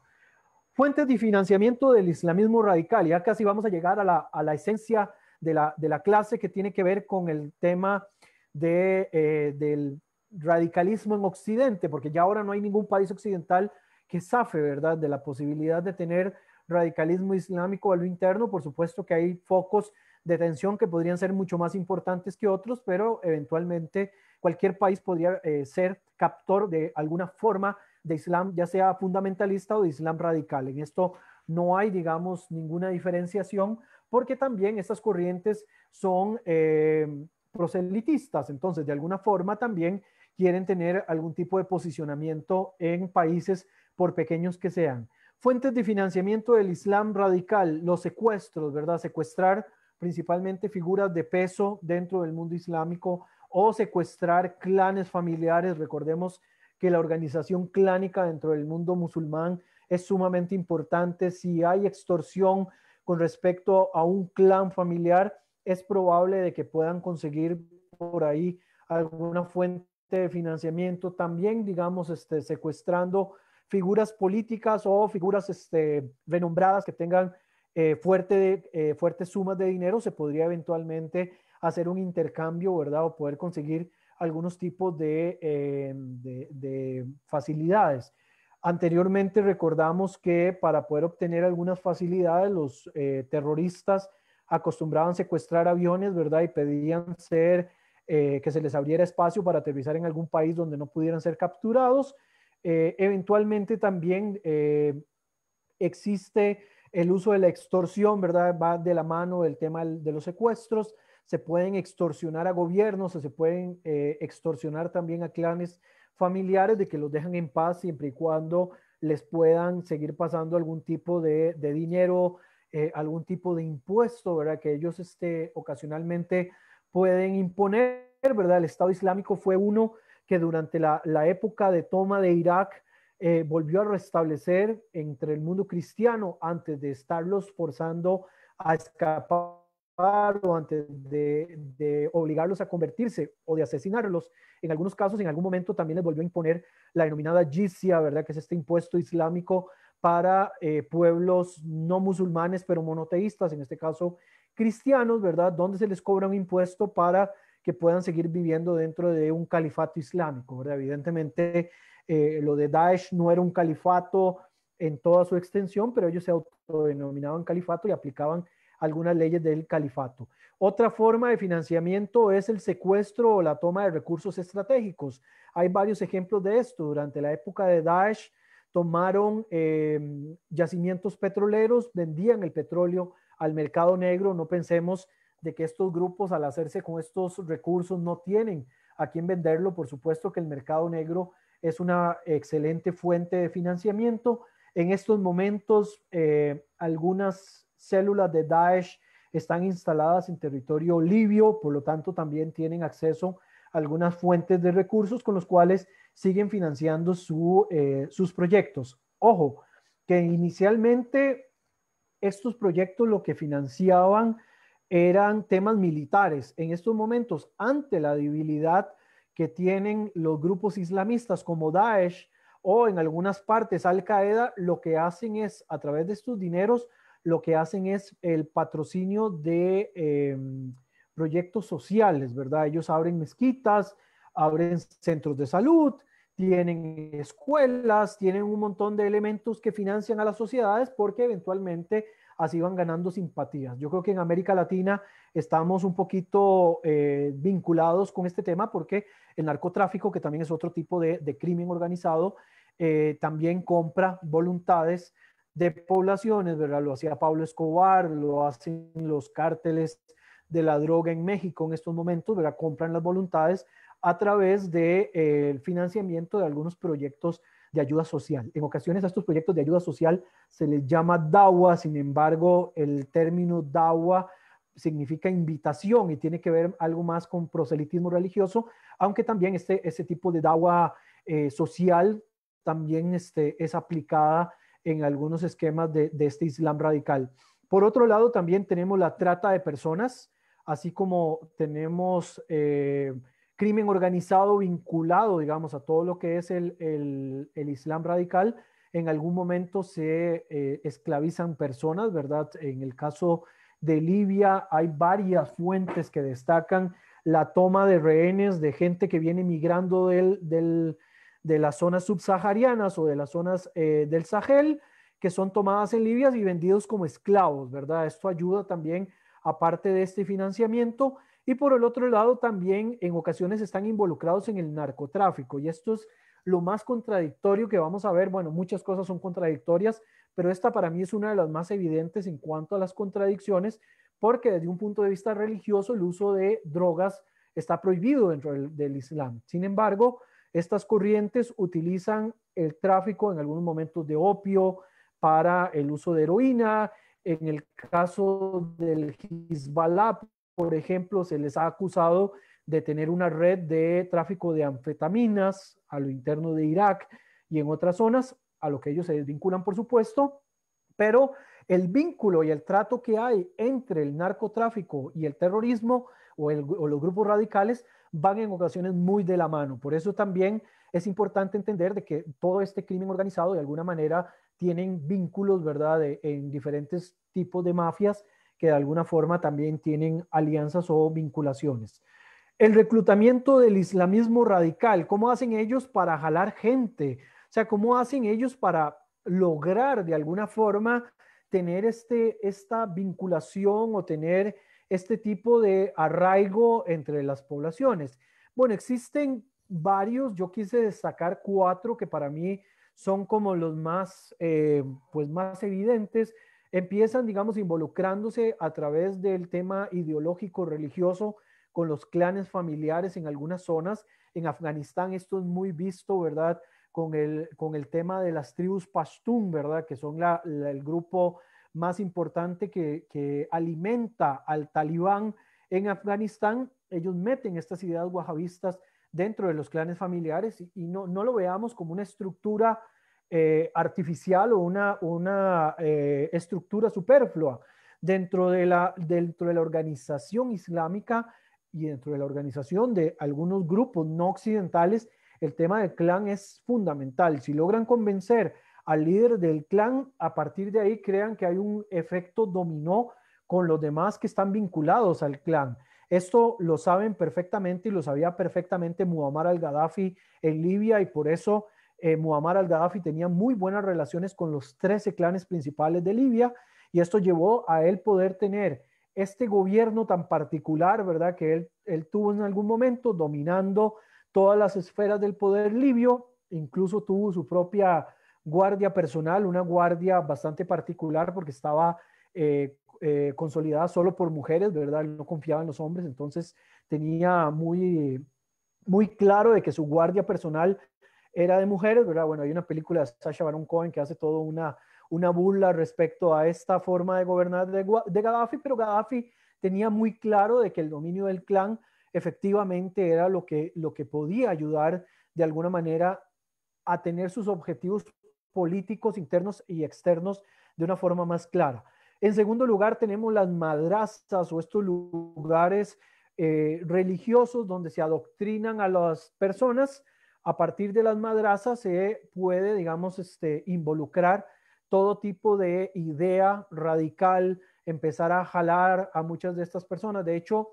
Fuentes de financiamiento del islamismo radical. Ya casi vamos a llegar a la, a la esencia de la, de la, clase que tiene que ver con el tema de, eh, del radicalismo en Occidente, porque ya ahora no hay ningún país occidental que safe, ¿verdad?, de la posibilidad de tener radicalismo islámico a lo interno. Por supuesto que hay focos de que podrían ser mucho más importantes que otros, pero eventualmente cualquier país podría eh, ser captor de alguna forma de Islam, ya sea fundamentalista o de Islam radical. En esto no hay, digamos, ninguna diferenciación, porque también estas corrientes son eh, proselitistas, entonces de alguna forma también quieren tener algún tipo de posicionamiento en países por pequeños que sean. Fuentes de financiamiento del Islam radical, los secuestros, ¿verdad? Secuestrar principalmente figuras de peso dentro del mundo islámico o secuestrar clanes familiares. Recordemos que la organización clánica dentro del mundo musulmán es sumamente importante. Si hay extorsión con respecto a un clan familiar, es probable de que puedan conseguir por ahí alguna fuente de financiamiento. También, digamos, este, secuestrando figuras políticas o figuras este, renombradas que tengan eh, fuerte, eh, fuertes sumas de dinero, se podría eventualmente hacer un intercambio, ¿verdad? O poder conseguir algunos tipos de, eh, de facilidades. Anteriormente recordamos que para poder obtener algunas facilidades, los terroristas acostumbraban secuestrar aviones, ¿verdad? Y pedían ser, que se les abriera espacio para aterrizar en algún país donde no pudieran ser capturados. eventualmente también existe el uso de la extorsión, ¿verdad? Va de la mano del tema de los secuestros. Se pueden extorsionar a gobiernos se pueden eh, extorsionar también a clanes familiares de que los dejan en paz siempre y cuando les puedan seguir pasando algún tipo de, dinero, eh, algún tipo de impuesto, ¿verdad? Que ellos este, ocasionalmente pueden imponer, ¿verdad? El Estado Islámico fue uno que durante la época de toma de Irak eh, volvió a restablecer entre el mundo cristiano antes de estarlos forzando a escapar o antes de, obligarlos a convertirse o de asesinarlos. En algunos casos, en algún momento también les volvió a imponer la denominada jizya, ¿verdad? Que es este impuesto islámico para eh, pueblos no musulmanes, pero monoteístas, en este caso cristianos, ¿verdad? Donde se les cobra un impuesto para que puedan seguir viviendo dentro de un califato islámico, ¿verdad? Evidentemente, eh, lo de Daesh no era un califato en toda su extensión, pero ellos se autodenominaban califato y aplicaban algunas leyes del califato. Otra forma de financiamiento es el secuestro o la toma de recursos estratégicos. Hay varios ejemplos de esto. Durante la época de Daesh tomaron eh, yacimientos petroleros, vendían el petróleo al mercado negro. No pensemos de que estos grupos al hacerse con estos recursos no tienen a quién venderlo. Por supuesto que el mercado negro es una excelente fuente de financiamiento. En estos momentos, eh, algunas células de Daesh están instaladas en territorio libio, por lo tanto también tienen acceso a algunas fuentes de recursos con los cuales siguen financiando eh, sus proyectos. Ojo, que inicialmente estos proyectos lo que financiaban eran temas militares. En estos momentos, ante la debilidad que tienen los grupos islamistas como Daesh o en algunas partes Al Qaeda, lo que hacen es, a través de estos dineros, lo que hacen es el patrocinio de em, proyectos sociales, ¿verdad? Ellos abren mezquitas, abren centros de salud, tienen escuelas, tienen un montón de elementos que financian a las sociedades porque eventualmente así van ganando simpatías. Yo creo que en América Latina estamos un poquito eh, vinculados con este tema porque el narcotráfico, que también es otro tipo de, crimen organizado, eh, también compra voluntades de poblaciones, ¿verdad? Lo hacía Pablo Escobar, lo hacen los cárteles de la droga en México en estos momentos, ¿verdad? Compran las voluntades a través del de, eh, financiamiento de algunos proyectos de ayuda social. En ocasiones a estos proyectos de ayuda social se les llama DAWA, sin embargo, el término DAWA significa invitación y tiene que ver algo más con proselitismo religioso, aunque también este, este tipo de dawa eh, social también este, es aplicada en algunos esquemas de, este Islam radical. Por otro lado, también tenemos la trata de personas, así como tenemos eh, crimen organizado vinculado, digamos, a todo lo que es el, el, Islam radical, en algún momento se eh, esclavizan personas, ¿verdad? En el caso de Libia hay varias fuentes que destacan la toma de rehenes de gente que viene migrando del, del, de las zonas subsaharianas o de las zonas eh, del Sahel, que son tomadas en Libia y vendidos como esclavos, ¿verdad? Esto ayuda también, aparte de este financiamiento, y por el otro lado, también en ocasiones están involucrados en el narcotráfico. Y esto es lo más contradictorio que vamos a ver. Bueno, muchas cosas son contradictorias, pero esta para mí es una de las más evidentes en cuanto a las contradicciones, porque desde un punto de vista religioso el uso de drogas está prohibido dentro del, Islam. Sin embargo, estas corrientes utilizan el tráfico en algunos momentos de opio para el uso de heroína. En el caso del Hezbollah, por ejemplo, se les ha acusado de tener una red de tráfico de anfetaminas a lo interno de Irak y en otras zonas, a lo que ellos se desvinculan, por supuesto, pero el vínculo y el trato que hay entre el narcotráfico y el terrorismo o, los grupos radicales van en ocasiones muy de la mano. Por eso también es importante entender de que todo este crimen organizado de alguna manera tienen vínculos, ¿verdad?, en diferentes tipos de mafias que de alguna forma también tienen alianzas o vinculaciones. El reclutamiento del islamismo radical, ¿cómo hacen ellos para jalar gente? O sea, ¿cómo hacen ellos para lograr de alguna forma tener este, esta vinculación o tener este tipo de arraigo entre las poblaciones? Bueno, existen varios, yo quise destacar cuatro que para mí son como los más, eh, pues más evidentes, empiezan, digamos, involucrándose a través del tema ideológico religioso con los clanes familiares en algunas zonas. En Afganistán esto es muy visto, ¿verdad? Con el, tema de las tribus Pashtun, ¿verdad? Que son el grupo más importante que, alimenta al talibán en Afganistán. Ellos meten estas ideas wahabistas dentro de los clanes familiares y, no, no lo veamos como una estructura eh, artificial o una, eh, estructura superflua dentro de, la, dentro de la organización islámica y dentro de la organización de algunos grupos no occidentales, el tema del clan es fundamental. Si logran convencer al líder del clan, a partir de ahí crean que hay un efecto dominó con los demás que están vinculados al clan. Esto lo saben perfectamente y lo sabía perfectamente Muammar al-Gaddafi en Libia y por eso eh, Muammar al-Gaddafi tenía muy buenas relaciones con los 13 clanes principales de Libia y esto llevó a él poder tener este gobierno tan particular, ¿verdad? Que él, él tuvo en algún momento dominando todas las esferas del poder libio, incluso tuvo su propia guardia personal, una guardia bastante particular porque estaba eh, eh, consolidada solo por mujeres, ¿verdad? no confiaba en los hombres, entonces tenía muy, muy claro de que su guardia personal era de mujeres, ¿verdad? Bueno, hay una película de Sacha Baron Cohen que hace toda una, burla respecto a esta forma de gobernar de, Gaddafi, pero Gaddafi tenía muy claro de que el dominio del clan efectivamente era lo que, lo que podía ayudar de alguna manera a tener sus objetivos políticos internos y externos de una forma más clara. En segundo lugar, tenemos las madrazas o estos lugares eh, religiosos donde se adoctrinan a las personas a partir de las madrazas se puede, digamos, este, involucrar todo tipo de idea radical, empezar a jalar a muchas de estas personas. De hecho,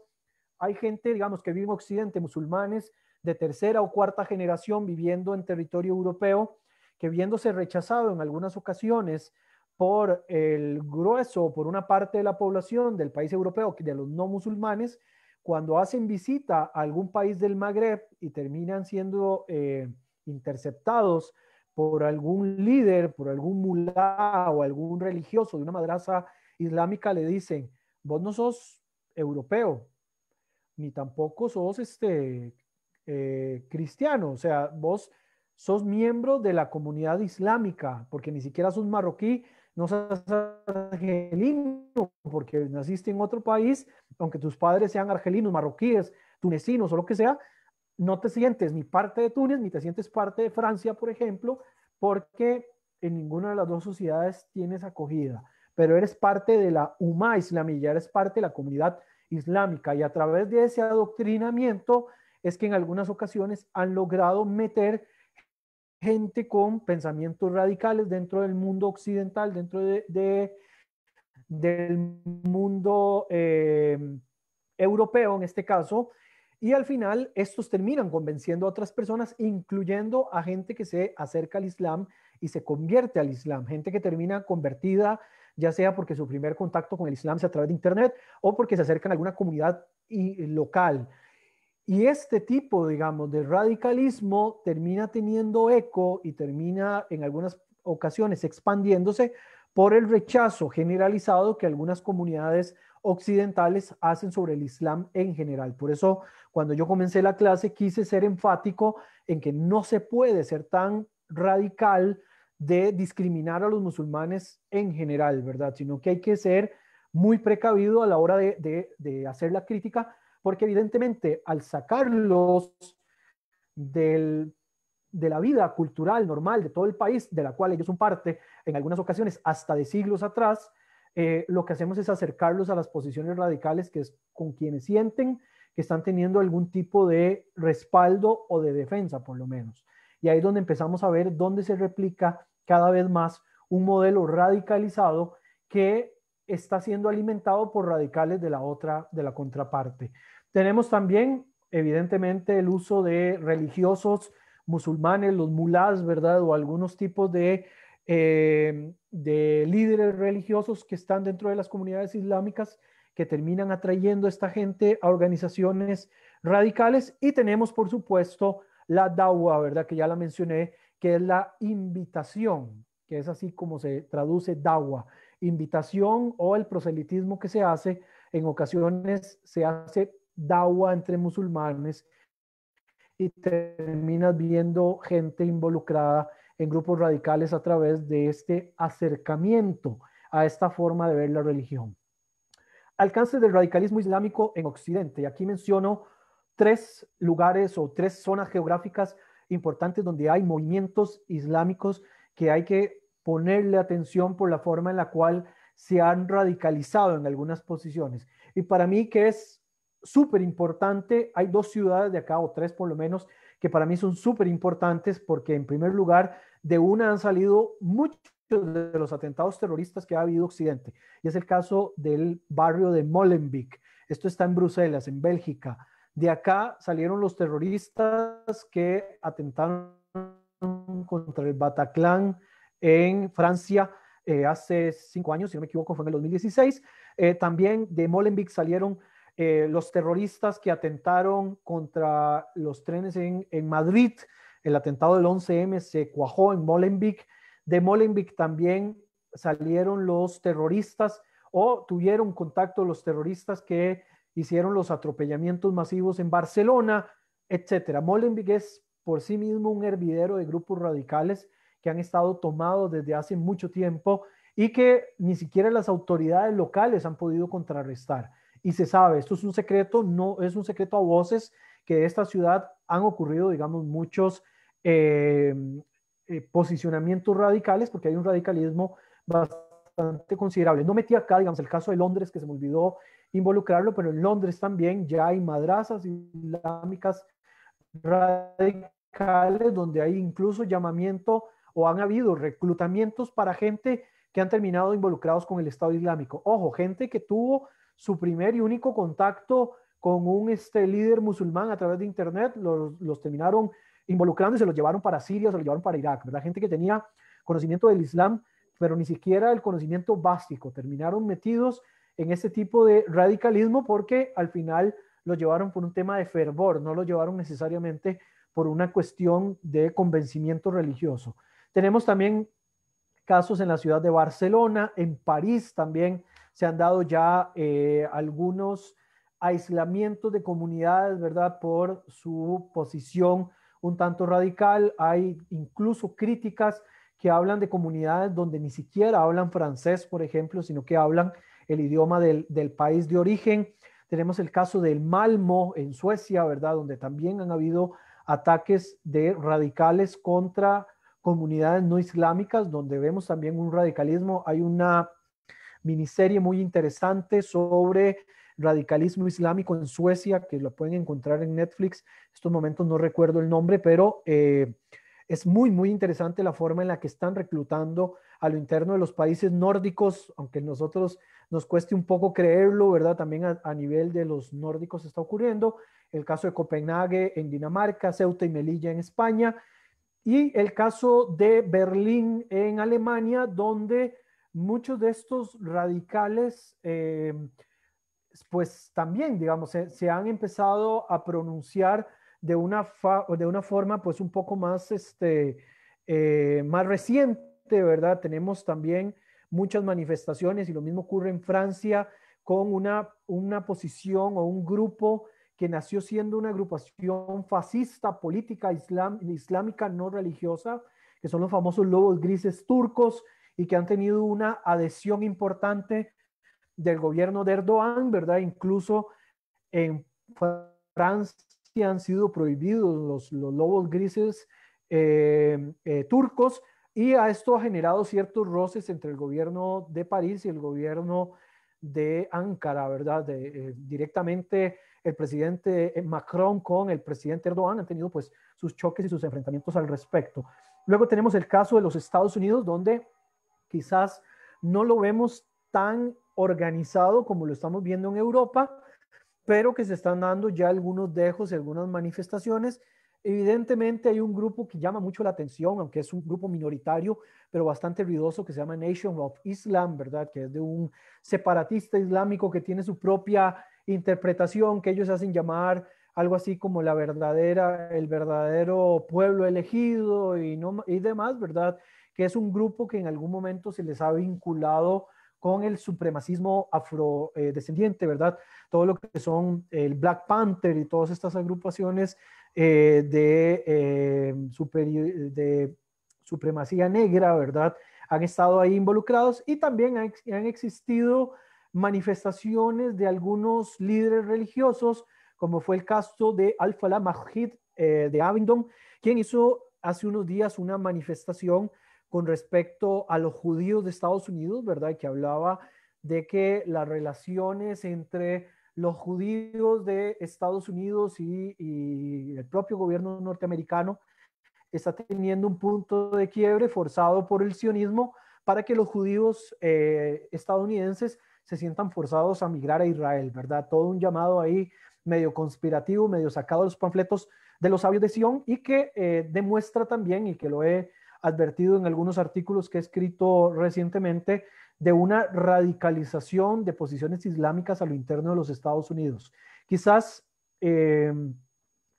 hay gente, digamos, que vive en Occidente, musulmanes de tercera o cuarta generación viviendo en territorio europeo, que viéndose rechazado en algunas ocasiones por el grueso, por una parte de la población del país europeo, de los no musulmanes, cuando hacen visita a algún país del Magreb y terminan siendo eh, interceptados por algún líder, por algún mulá o algún religioso de una madraza islámica, le dicen, vos no sos europeo, ni tampoco sos este, eh, cristiano, o sea, vos sos miembro de la comunidad islámica, porque ni siquiera sos marroquí, no seas argelino porque naciste en otro país, aunque tus padres sean argelinos, marroquíes, tunecinos o lo que sea, no te sientes ni parte de Túnez ni te sientes parte de Francia, por ejemplo, porque en ninguna de las dos sociedades tienes acogida, pero eres parte de la UMA islámica eres parte de la comunidad islámica y a través de ese adoctrinamiento es que en algunas ocasiones han logrado meter gente con pensamientos radicales dentro del mundo occidental, dentro del mundo eh, europeo en este caso, y al final estos terminan convenciendo a otras personas, incluyendo a gente que se acerca al Islam y se convierte al Islam, gente que termina convertida, ya sea porque su primer contacto con el Islam sea a través de Internet o porque se acerca a alguna comunidad local. Y este tipo, digamos, de radicalismo termina teniendo eco y termina en algunas ocasiones expandiéndose por el rechazo generalizado que algunas comunidades occidentales hacen sobre el Islam en general. Por eso, cuando yo comencé la clase, quise ser enfático en que no se puede ser tan radical de discriminar a los musulmanes en general, ¿verdad? Sino que hay que ser muy precavido a la hora de, de hacer la crítica porque evidentemente al sacarlos de la vida cultural normal de todo el país, de la cual ellos son parte, en algunas ocasiones hasta de siglos atrás, eh, lo que hacemos es acercarlos a las posiciones radicales que es con quienes sienten que están teniendo algún tipo de respaldo o de defensa, por lo menos. Y ahí es donde empezamos a ver dónde se replica cada vez más un modelo radicalizado que está siendo alimentado por radicales de la otra, de la contraparte. Tenemos también, evidentemente, el uso de religiosos musulmanes, los mulás, ¿verdad? O algunos tipos de, eh, de líderes religiosos que están dentro de las comunidades islámicas que terminan atrayendo a esta gente a organizaciones radicales. Y tenemos, por supuesto, la dawa, ¿verdad? Que ya la mencioné, que es la invitación, que es así como se traduce dawa, invitación o el proselitismo que se hace, en ocasiones se hace dawa entre musulmanes y terminas viendo gente involucrada en grupos radicales a través de este acercamiento a esta forma de ver la religión. Alcance del radicalismo islámico en Occidente. Y aquí menciono tres lugares o tres zonas geográficas importantes donde hay movimientos islámicos que hay que ponerle atención por la forma en la cual se han radicalizado en algunas posiciones. Y para mí que es súper importante, hay dos ciudades de acá, o tres por lo menos, que para mí son súper importantes porque en primer lugar, de una han salido muchos de los atentados terroristas que ha habido Occidente. Y es el caso del barrio de Molenbeek. Esto está en Bruselas, en Bélgica. De acá salieron los terroristas que atentaron contra el Bataclan en Francia eh, hace cinco años, si no me equivoco, fue en el 2016. Eh, también de Molenbeek salieron eh, los terroristas que atentaron contra los trenes en, Madrid. El atentado del 11M se cuajó en Molenbeek. De Molenbeek también salieron los terroristas o tuvieron contacto los terroristas que hicieron los atropellamientos masivos en Barcelona, etcétera. Molenbeek es por sí mismo un hervidero de grupos radicales que han estado tomados desde hace mucho tiempo y que ni siquiera las autoridades locales han podido contrarrestar. Y se sabe, esto es un secreto, no es un secreto a voces, que de esta ciudad han ocurrido, digamos, muchos eh, eh, posicionamientos radicales, porque hay un radicalismo bastante considerable. No metí acá, digamos, el caso de Londres, que se me olvidó involucrarlo, pero en Londres también ya hay madrazas islámicas radicales, donde hay incluso llamamiento o han habido reclutamientos para gente que han terminado involucrados con el Estado Islámico. Ojo, gente que tuvo su primer y único contacto con un este, líder musulmán a través de Internet, los, los terminaron involucrando y se los llevaron para Siria, se los llevaron para Irak, La Gente que tenía conocimiento del Islam, pero ni siquiera el conocimiento básico. Terminaron metidos en este tipo de radicalismo porque al final lo llevaron por un tema de fervor, no lo llevaron necesariamente por una cuestión de convencimiento religioso. Tenemos también casos en la ciudad de Barcelona, en París también se han dado ya eh, algunos aislamientos de comunidades, ¿verdad? Por su posición un tanto radical. Hay incluso críticas que hablan de comunidades donde ni siquiera hablan francés, por ejemplo, sino que hablan el idioma del, del país de origen. Tenemos el caso del Malmo en Suecia, ¿verdad? Donde también han habido ataques de radicales contra comunidades no islámicas, donde vemos también un radicalismo. Hay una miniserie muy interesante sobre radicalismo islámico en Suecia, que lo pueden encontrar en Netflix. En estos momentos no recuerdo el nombre, pero eh, es muy, muy interesante la forma en la que están reclutando a lo interno de los países nórdicos, aunque nosotros nos cueste un poco creerlo, ¿verdad? También a, a nivel de los nórdicos está ocurriendo. El caso de Copenhague en Dinamarca, Ceuta y Melilla en España. Y el caso de Berlín en Alemania, donde muchos de estos radicales, eh, pues también, digamos, se, han empezado a pronunciar de una, de una forma pues un poco más, este, eh, más reciente, ¿verdad? Tenemos también muchas manifestaciones y lo mismo ocurre en Francia con una, una posición o un grupo que nació siendo una agrupación fascista, política, islámica, no religiosa, que son los famosos lobos grises turcos y que han tenido una adhesión importante del gobierno de Erdogan, ¿verdad? Incluso en Francia han sido prohibidos los, lobos grises eh, eh, turcos y a esto ha generado ciertos roces entre el gobierno de París y el gobierno de Ankara, ¿verdad? Eh, directamente el presidente eh, Macron con el presidente Erdogan han tenido pues sus choques y sus enfrentamientos al respecto. Luego tenemos el caso de los Estados Unidos, donde quizás no lo vemos tan organizado como lo estamos viendo en Europa, pero que se están dando ya algunos dejos y algunas manifestaciones. Evidentemente hay un grupo que llama mucho la atención, aunque es un grupo minoritario, pero bastante ruidoso, que se llama Nation of Islam, ¿verdad? Que es de un separatista islámico que tiene su propia interpretación que ellos hacen llamar algo así como la verdadera, el verdadero pueblo elegido y, no, y demás, ¿verdad? Que es un grupo que en algún momento se les ha vinculado con el supremacismo afrodescendiente, eh, ¿verdad? Todo lo que son el Black Panther y todas estas agrupaciones eh, de, eh, de supremacía negra, ¿verdad? Han estado ahí involucrados y también han, han existido manifestaciones de algunos líderes religiosos, como fue el caso de Al-Falah Mahid eh, de Abingdon, quien hizo hace unos días una manifestación con respecto a los judíos de Estados Unidos, ¿verdad? Que hablaba de que las relaciones entre los judíos de Estados Unidos y, el propio gobierno norteamericano está teniendo un punto de quiebre forzado por el sionismo para que los judíos eh, estadounidenses se sientan forzados a migrar a Israel, ¿verdad? Todo un llamado ahí medio conspirativo, medio sacado de los panfletos de los sabios de Sion y que eh, demuestra también, y que lo he advertido en algunos artículos que he escrito recientemente, de una radicalización de posiciones islámicas a lo interno de los Estados Unidos. Quizás eh,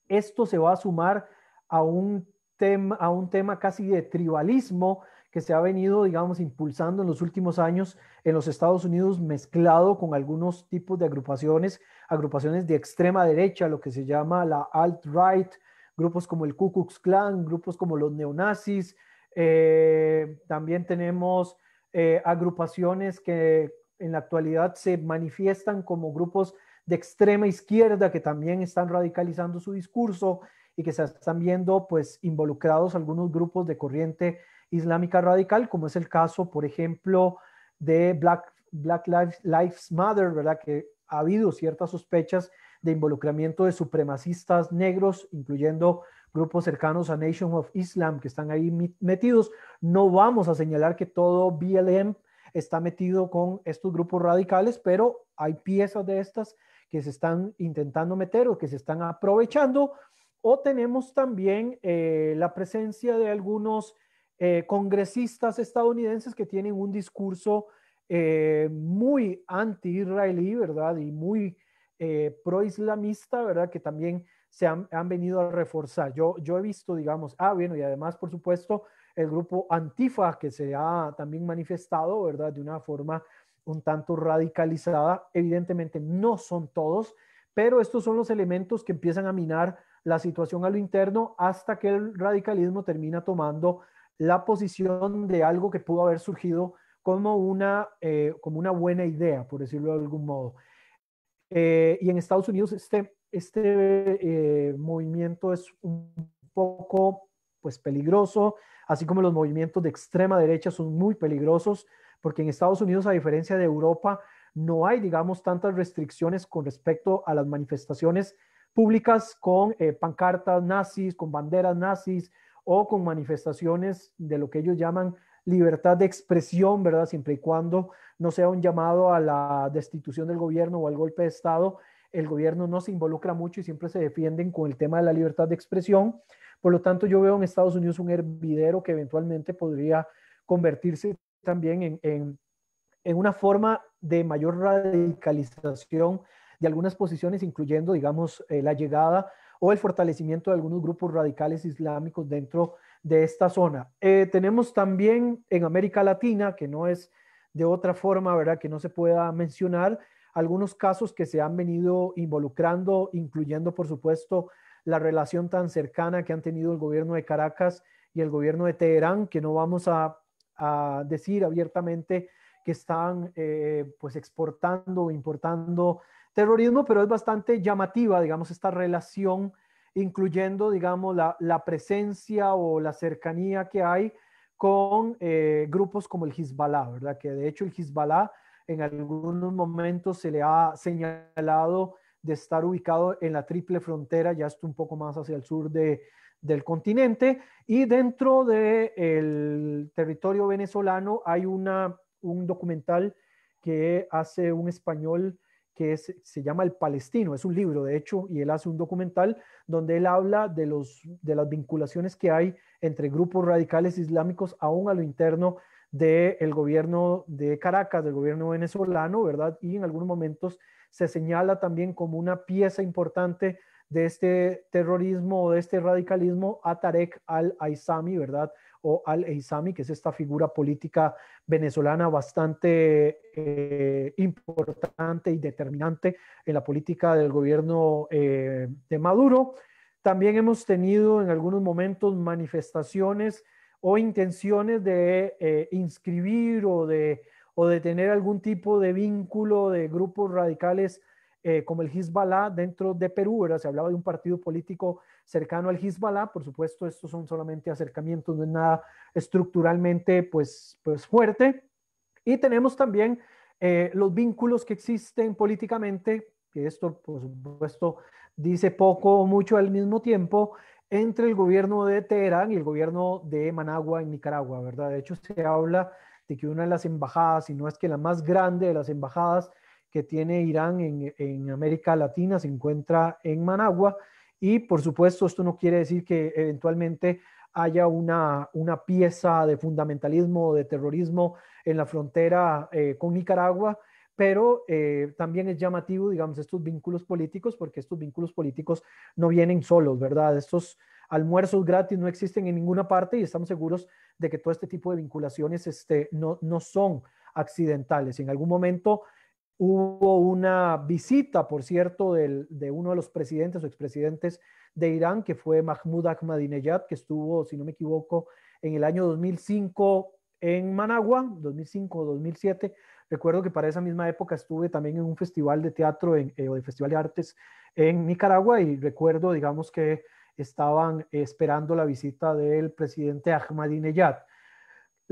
esto se va a sumar a un, a un tema casi de tribalismo que se ha venido, digamos, impulsando en los últimos años en los Estados Unidos, mezclado con algunos tipos de agrupaciones, agrupaciones de extrema derecha, lo que se llama la alt-right, grupos como el Ku Klux Klan, grupos como los neonazis. Eh, también tenemos eh, agrupaciones que en la actualidad se manifiestan como grupos de extrema izquierda que también están radicalizando su discurso y que se están viendo pues involucrados algunos grupos de corriente islámica radical, como es el caso, por ejemplo, de Black, Black Lives, Matter, ¿verdad? Que ha habido ciertas sospechas de involucramiento de supremacistas negros, incluyendo grupos cercanos a Nation of Islam que están ahí metidos. No vamos a señalar que todo BLM está metido con estos grupos radicales, pero hay piezas de estas que se están intentando meter o que se están aprovechando. O tenemos también eh, la presencia de algunos eh, congresistas estadounidenses que tienen un discurso eh, muy anti-israelí, ¿verdad? Y muy eh, pro-islamista, ¿verdad? Que también se han, venido a reforzar. Yo, yo he visto, digamos, ah, bueno, y además, por supuesto, el grupo Antifa, que se ha también manifestado, ¿verdad? De una forma un tanto radicalizada. Evidentemente no son todos, pero estos son los elementos que empiezan a minar la situación a lo interno hasta que el radicalismo termina tomando la posición de algo que pudo haber surgido como una, eh, como una buena idea, por decirlo de algún modo. Eh, y en Estados Unidos este, este eh, movimiento es un poco pues, peligroso, así como los movimientos de extrema derecha son muy peligrosos, porque en Estados Unidos, a diferencia de Europa, no hay, digamos, tantas restricciones con respecto a las manifestaciones públicas con pancartas nazis, con banderas nazis, o con manifestaciones de lo que ellos llaman libertad de expresión, ¿verdad? Siempre y cuando no sea un llamado a la destitución del gobierno o al golpe de Estado, el gobierno no se involucra mucho y siempre se defienden con el tema de la libertad de expresión. Por lo tanto, yo veo en Estados Unidos un hervidero que eventualmente podría convertirse también en, una forma de mayor radicalización de algunas posiciones, incluyendo, digamos, eh, la llegada o el fortalecimiento de algunos grupos radicales islámicos dentro de esta zona. Eh, tenemos también en América Latina, que no es de otra forma, ¿verdad? Que no se pueda mencionar algunos casos que se han venido involucrando, incluyendo, por supuesto, la relación tan cercana que han tenido el gobierno de Caracas y el gobierno de Teherán, que no vamos a, decir abiertamente que están eh, pues exportando, o importando terrorismo, pero es bastante llamativa, digamos, esta relación, incluyendo, digamos, la, presencia o la cercanía que hay con eh, grupos como el Hezbollah, ¿verdad? Que de hecho el Hezbollah en algunos momentos se le ha señalado de estar ubicado en la triple frontera, ya está un poco más hacia el sur del continente, y dentro del territorio venezolano hay una, un documental que hace un español que se llama El Palestino, es un libro de hecho, y él hace un documental donde él habla de, las vinculaciones que hay entre grupos radicales islámicos aún a lo interno del gobierno de Caracas, del gobierno venezolano, ¿verdad? Y en algunos momentos se señala también como una pieza importante de este terrorismo o de este radicalismo a Tarek al aissami ¿verdad? o al-Eizami, que es esta figura política venezolana bastante eh, importante y determinante en la política del gobierno eh, de Maduro. También hemos tenido en algunos momentos manifestaciones o intenciones de eh, inscribir o de, tener algún tipo de vínculo de grupos radicales como el Hezbollah dentro de Perú. se hablaba de un partido político cercano al Hezbollah. Por supuesto, estos son solamente acercamientos, no es nada estructuralmente pues, pues fuerte. Y tenemos también eh, los vínculos que existen políticamente, que esto por supuesto dice poco o mucho al mismo tiempo, entre el gobierno de Teherán y el gobierno de Managua en Nicaragua, ¿verdad? De hecho, se habla de que una de las embajadas, si no es que la más grande de las embajadas que tiene Irán en, en América Latina, se encuentra en Managua. Y por supuesto, esto no quiere decir que eventualmente haya una, una pieza de fundamentalismo, o de terrorismo en la frontera eh, con Nicaragua, pero eh, también es llamativo, digamos, estos vínculos políticos, porque estos vínculos políticos no vienen solos, ¿verdad? Estos almuerzos gratis no existen en ninguna parte y estamos seguros de que todo este tipo de vinculaciones este, no, no son accidentales. En algún momento Hubo una visita, por cierto, de uno de los presidentes o expresidentes de Irán, que fue Mahmoud Ahmadinejad, que estuvo, si no me equivoco, en el año 2005 en Managua, 2005-2007. Recuerdo que para esa misma época estuve también en un festival de teatro eh, o de festival de artes en Nicaragua y recuerdo, digamos, que estaban esperando la visita del presidente Ahmadinejad.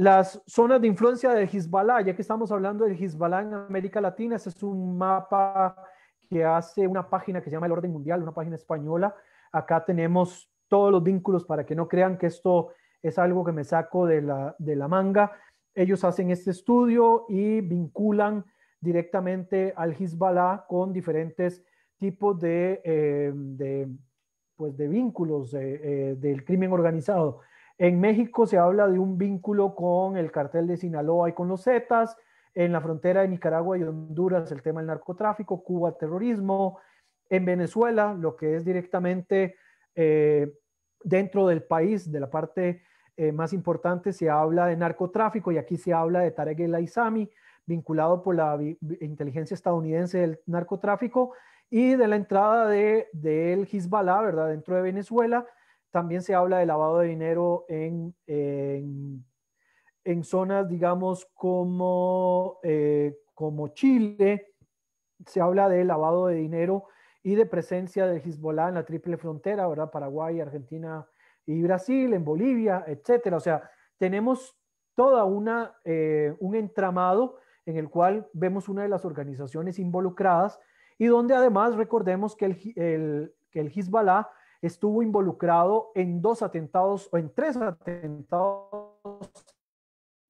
Las zonas de influencia de Hezbollah, ya que estamos hablando del Hezbollah en América Latina, ese es un mapa que hace una página que se llama El Orden Mundial, una página española. Acá tenemos todos los vínculos para que no crean que esto es algo que me saco de la, de la manga. Ellos hacen este estudio y vinculan directamente al Hezbollah con diferentes tipos de, eh, pues de vínculos eh, eh, del crimen organizado. En México se habla de un vínculo con el cartel de Sinaloa y con los Zetas. En la frontera de Nicaragua y Honduras, el tema del narcotráfico, Cuba, terrorismo. En Venezuela, lo que es directamente eh, dentro del país, de la parte eh, más importante, se habla de narcotráfico y aquí se habla de Tarek El Aizami, vinculado por la inteligencia estadounidense del narcotráfico y de la entrada del de, Hezbollah, ¿verdad?, dentro de Venezuela también se habla de lavado de dinero en, en, zonas, digamos, como, eh, como Chile. Se habla de lavado de dinero y de presencia del Hezbollah en la triple frontera, ¿verdad? Paraguay, Argentina y Brasil, en Bolivia, etcétera. O sea, tenemos toda una, eh, un entramado en el cual vemos una de las organizaciones involucradas y donde además recordemos que el, que el Hezbollah estuvo involucrado en dos atentados o en tres atentados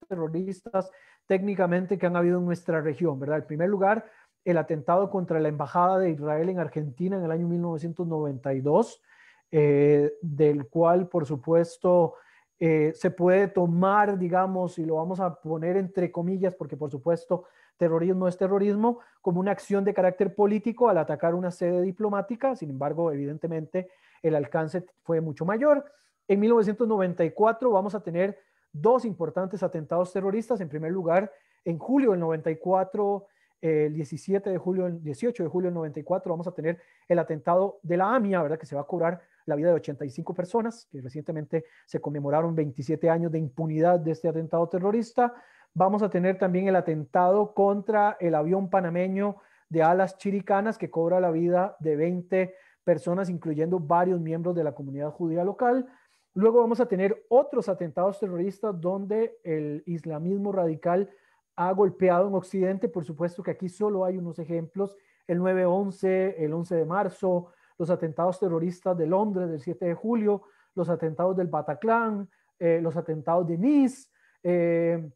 terroristas técnicamente que han habido en nuestra región, ¿verdad? En primer lugar, el atentado contra la Embajada de Israel en Argentina en el año 1992, eh, del cual, por supuesto, eh, se puede tomar, digamos, y lo vamos a poner entre comillas, porque por supuesto terrorismo es terrorismo, como una acción de carácter político al atacar una sede diplomática. Sin embargo, evidentemente, el alcance fue mucho mayor. En 1994 vamos a tener dos importantes atentados terroristas. En primer lugar, en julio del 94, el 17 de julio, el 18 de julio del 94, vamos a tener el atentado de la AMIA, ¿verdad? Que se va a cobrar la vida de 85 personas, que recientemente se conmemoraron 27 años de impunidad de este atentado terrorista. Vamos a tener también el atentado contra el avión panameño de alas chiricanas que cobra la vida de 20 personas, incluyendo varios miembros de la comunidad judía local. Luego vamos a tener otros atentados terroristas donde el islamismo radical ha golpeado en Occidente. Por supuesto que aquí solo hay unos ejemplos, el 9-11, el 11 de marzo, los atentados terroristas de Londres del 7 de julio, los atentados del Bataclan, eh, los atentados de Nice, eh,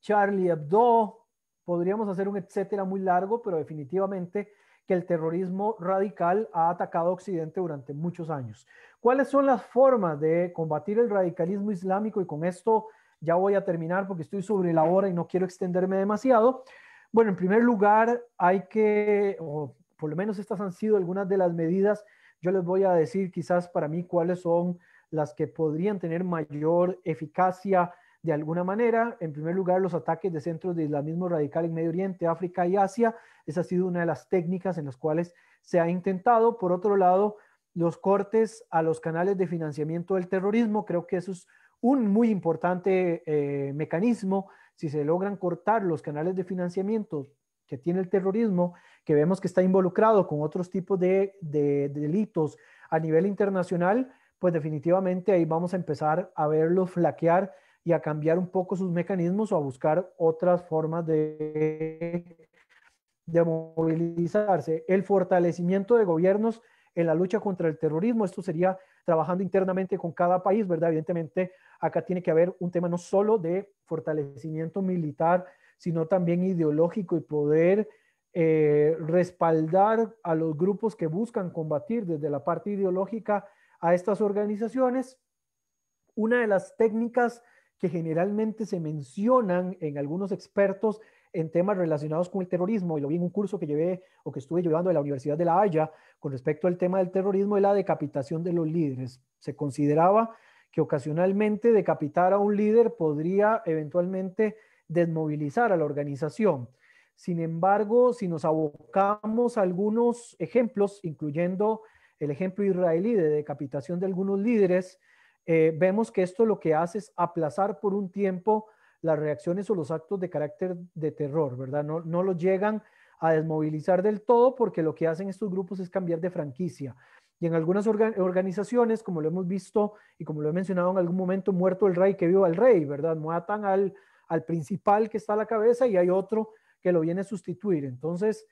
Charlie Hebdo. Podríamos hacer un etcétera muy largo, pero definitivamente que el terrorismo radical ha atacado a Occidente durante muchos años. ¿Cuáles son las formas de combatir el radicalismo islámico? Y con esto ya voy a terminar porque estoy sobre la hora y no quiero extenderme demasiado. Bueno, en primer lugar, hay que, o por lo menos estas han sido algunas de las medidas, yo les voy a decir quizás para mí cuáles son las que podrían tener mayor eficacia de alguna manera. En primer lugar, los ataques de centros de islamismo radical en Medio Oriente, África y Asia. Esa ha sido una de las técnicas en las cuales se ha intentado. Por otro lado, los cortes a los canales de financiamiento del terrorismo. Creo que eso es un muy importante eh, mecanismo. Si se logran cortar los canales de financiamiento que tiene el terrorismo, que vemos que está involucrado con otros tipos de, delitos a nivel internacional, pues definitivamente ahí vamos a empezar a verlo flaquear y a cambiar un poco sus mecanismos o a buscar otras formas de, de movilizarse. El fortalecimiento de gobiernos en la lucha contra el terrorismo, esto sería trabajando internamente con cada país, ¿verdad? Evidentemente, acá tiene que haber un tema no solo de fortalecimiento militar, sino también ideológico y poder eh, respaldar a los grupos que buscan combatir desde la parte ideológica a estas organizaciones. Una de las técnicas que generalmente se mencionan en algunos expertos en temas relacionados con el terrorismo, y lo vi en un curso que llevé o que estuve llevando de la Universidad de La Haya con respecto al tema del terrorismo, y la decapitación de los líderes. Se consideraba que ocasionalmente decapitar a un líder podría eventualmente desmovilizar a la organización. Sin embargo, si nos abocamos a algunos ejemplos, incluyendo el ejemplo israelí de decapitación de algunos líderes, eh, vemos que esto lo que hace es aplazar por un tiempo las reacciones o los actos de carácter de terror, ¿verdad? No, no los llegan a desmovilizar del todo porque lo que hacen estos grupos es cambiar de franquicia. Y en algunas organizaciones, como lo hemos visto y como lo he mencionado en algún momento, muerto el rey, que viva el rey, ¿verdad? Matan al, al principal que está a la cabeza y hay otro que lo viene a sustituir. Entonces,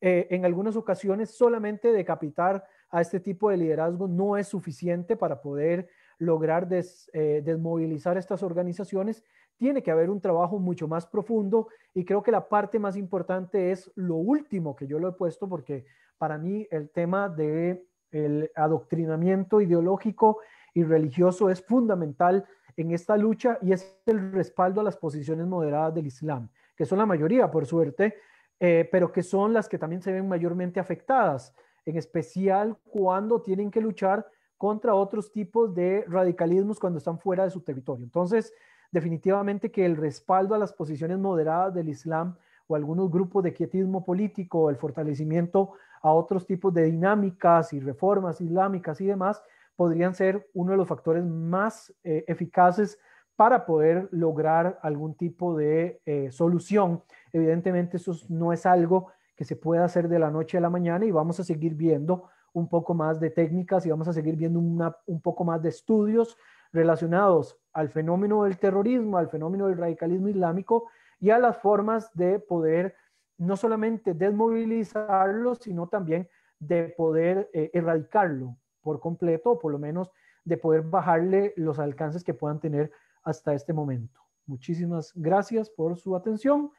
eh, en algunas ocasiones solamente decapitar a este tipo de liderazgo no es suficiente para poder lograr eh, desmovilizar estas organizaciones, tiene que haber un trabajo mucho más profundo y creo que la parte más importante es lo último que yo lo he puesto porque para mí el tema de el adoctrinamiento ideológico y religioso es fundamental en esta lucha y es el respaldo a las posiciones moderadas del Islam, que son la mayoría, por suerte, eh, pero que son las que también se ven mayormente afectadas, en especial cuando tienen que luchar contra otros tipos de radicalismos cuando están fuera de su territorio. Entonces, definitivamente que el respaldo a las posiciones moderadas del Islam o algunos grupos de quietismo político, el fortalecimiento a otros tipos de dinámicas y reformas islámicas y demás, podrían ser uno de los factores más eh, eficaces para poder lograr algún tipo de eh, solución. Evidentemente, eso no es algo que se pueda hacer de la noche a la mañana y vamos a seguir viendo un poco más de técnicas y vamos a seguir viendo una, un poco más de estudios relacionados al fenómeno del terrorismo, al fenómeno del radicalismo islámico y a las formas de poder no solamente desmovilizarlo, sino también de poder eh, erradicarlo por completo, o por lo menos de poder bajarle los alcances que puedan tener hasta este momento. Muchísimas gracias por su atención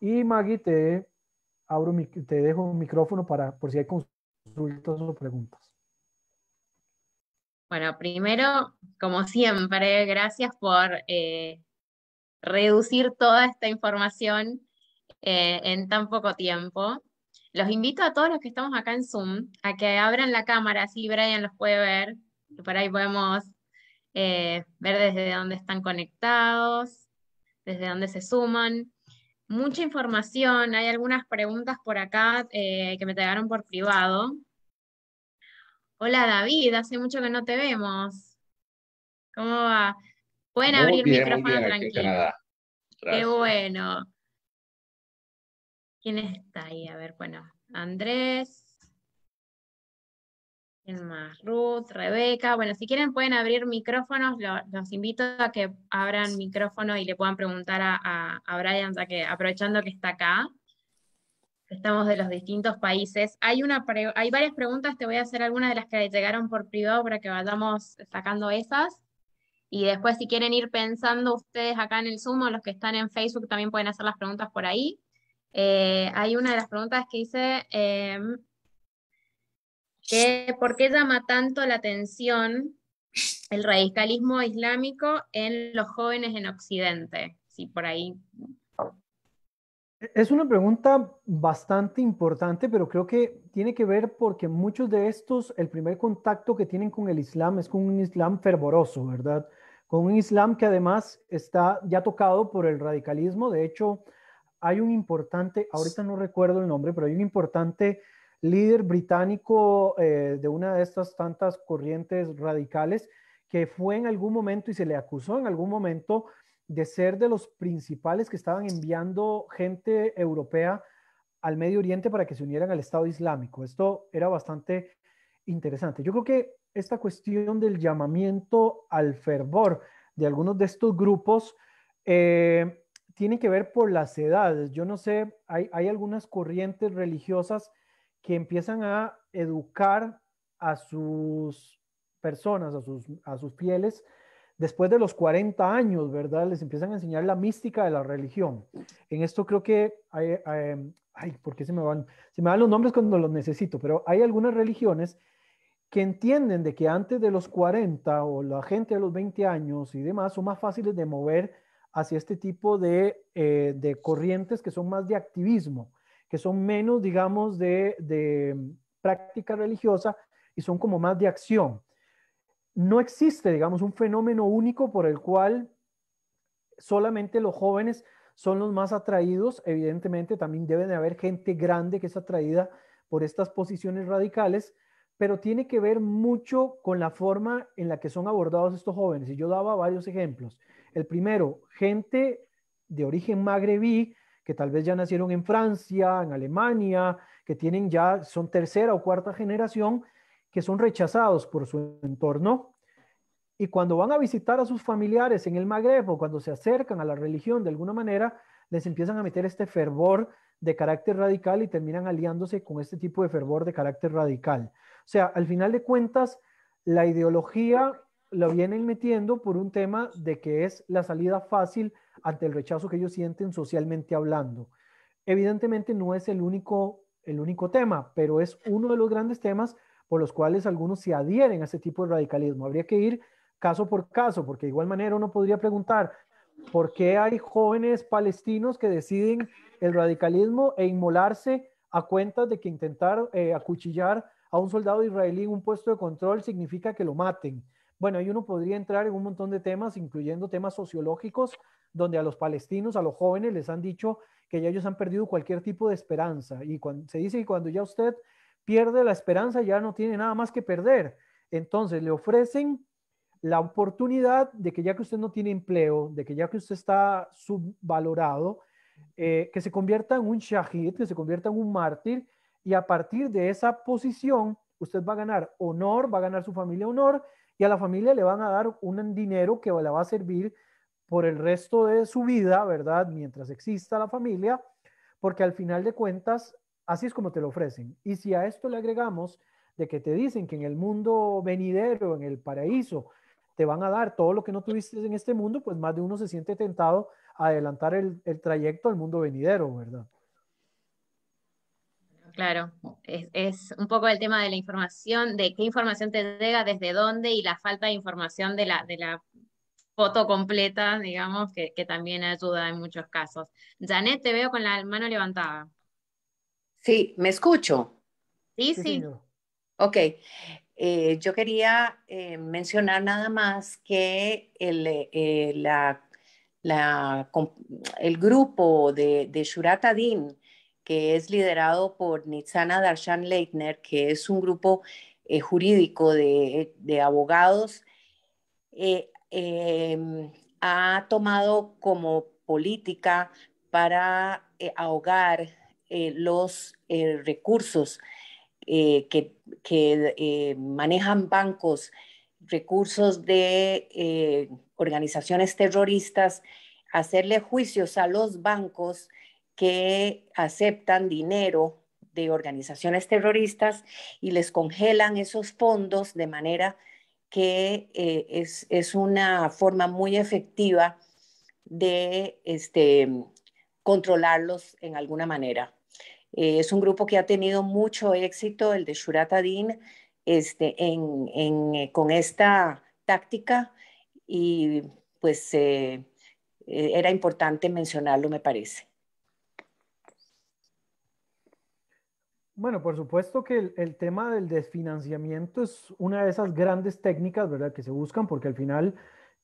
y Maggie, te, abro, te dejo un micrófono para por si hay o preguntas. Bueno, primero, como siempre, gracias por eh, reducir toda esta información eh, en tan poco tiempo. Los invito a todos los que estamos acá en Zoom a que abran la cámara, así Brian los puede ver, por ahí podemos eh, ver desde dónde están conectados, desde dónde se suman mucha información, hay algunas preguntas por acá eh, que me llegaron por privado. Hola David, hace mucho que no te vemos. ¿Cómo va? Pueden abrir bien, micrófono tranquilo. Qué bueno. ¿Quién está ahí? A ver, bueno, Andrés. Ruth, Rebeca. Bueno, si quieren pueden abrir micrófonos, los invito a que abran micrófonos y le puedan preguntar a, Brian, ya que aprovechando que está acá estamos de los distintos países. Hay, varias preguntas, te voy a hacer algunas de las que llegaron por privado para que vayamos sacando esas. Y después si quieren ir pensando ustedes acá en el Zoom o los que están en Facebook también pueden hacer las preguntas por ahí. Eh, hay una de las preguntas que hice. Em, por qué llama tanto la atención el radicalismo islámico en los jóvenes en Occidente. Sí, por ahí. Es una pregunta bastante importante, pero creo que tiene que ver porque muchos de estos, el primer contacto que tienen con el Islam es con un Islam fervoroso, ¿verdad? Con un Islam que además está ya tocado por el radicalismo. De hecho, hay un importante, ahorita no recuerdo el nombre, pero hay un importante líder británico eh, de una de estas tantas corrientes radicales que fue en algún momento y se le acusó en algún momento de ser de los principales que estaban enviando gente europea al Medio Oriente para que se unieran al Estado Islámico. Esto era bastante interesante. Yo creo que esta cuestión del llamamiento al fervor de algunos de estos grupos eh, tiene que ver por las edades. Yo no sé, hay, hay algunas corrientes religiosas que empiezan a educar a sus personas, a sus, a sus fieles, después de los 40 años, ¿verdad? Les empiezan a enseñar la mística de la religión. En esto creo que, hay, em, ay, ¿por qué se me van? Se van los nombres cuando los necesito, pero hay algunas religiones que entienden de que antes de los 40 o la gente de los 20 años y demás son más fáciles de mover hacia este tipo de, eh, de corrientes que son más de activismo que son menos, digamos, de, mm, práctica religiosa y son como más de acción. No existe, digamos, un fenómeno único por el cual solamente los jóvenes son los más atraídos. Evidentemente, también debe de haber gente grande que es atraída por estas posiciones radicales, pero tiene que ver mucho con la forma en la que son abordados estos jóvenes. Y yo daba varios ejemplos. El primero, gente de origen magrebí que tal vez ya nacieron en Francia, en Alemania, que tienen ya, son tercera o cuarta generación, que son rechazados por su entorno. Y cuando van a visitar a sus familiares en el Magreb o cuando se acercan a la religión de alguna manera, les empiezan a meter este fervor de carácter radical y terminan aliándose con este tipo de fervor de carácter radical. O sea, al final de cuentas, la ideología la vienen metiendo por un tema de que es la salida fácil ante el rechazo que ellos sienten socialmente hablando. Evidentemente no es el único, tema, pero es uno de los grandes temas por los cuales algunos se adhieren a este tipo de radicalismo. Habría que ir caso por caso, porque de igual manera uno podría preguntar, ¿por qué hay jóvenes palestinos que deciden el radicalismo e inmolarse a cuenta de que intentar eh, acuchillar a un soldado israelí en un puesto de control significa que lo maten? Bueno, ahí uno podría entrar en un montón de temas, incluyendo temas sociológicos, donde a los palestinos, a los jóvenes, les han dicho que ya ellos han perdido cualquier tipo de esperanza. Y se dice que cuando ya usted pierde la esperanza, ya no tiene nada más que perder. Entonces le ofrecen la oportunidad de que ya que usted no tiene empleo, de que ya que usted está subvalorado, eh, que se convierta en un shahid, que se convierta en un mártir, y a partir de esa posición usted va a ganar honor, va a ganar su familia honor, y a la familia le van a dar un dinero que le va a servir por el resto de su vida, ¿verdad? Mientras exista la familia, porque al final de cuentas, así es como te lo ofrecen. Y si a esto le agregamos de que te dicen que en el mundo venidero, en el paraíso, te van a dar todo lo que no tuviste en este mundo, pues más de uno se siente tentado a adelantar el trayecto al mundo venidero, ¿verdad? Claro, es, un poco el tema de la información, de qué información te llega, desde dónde y la falta de información de la, foto completa, digamos, que, también ayuda en muchos casos. Janet, te veo con la mano levantada. Sí, ¿me escucho? Sí, sí. Ok, eh, yo quería eh, mencionar nada más que el, eh, el grupo de, de Shurat Adin, que es liderado por Nitzana Darshan Leitner, que es un grupo eh, jurídico de, abogados, eh, em, ha tomado como política para eh, ahogar los recursos que manejan bancos, recursos de organizaciones terroristas, hacerle juicios a los bancos que aceptan dinero de organizaciones terroristas y les congelan esos fondos de manera que eh, es, una forma muy efectiva de este, controlarlos en alguna manera. Eh, es un grupo que ha tenido mucho éxito, el de Shurat Adin, este, eh, con esta táctica y pues era importante mencionarlo, me parece. Bueno, por supuesto que el, tema del desfinanciamiento es una de esas grandes técnicas, ¿verdad? Que se buscan porque al final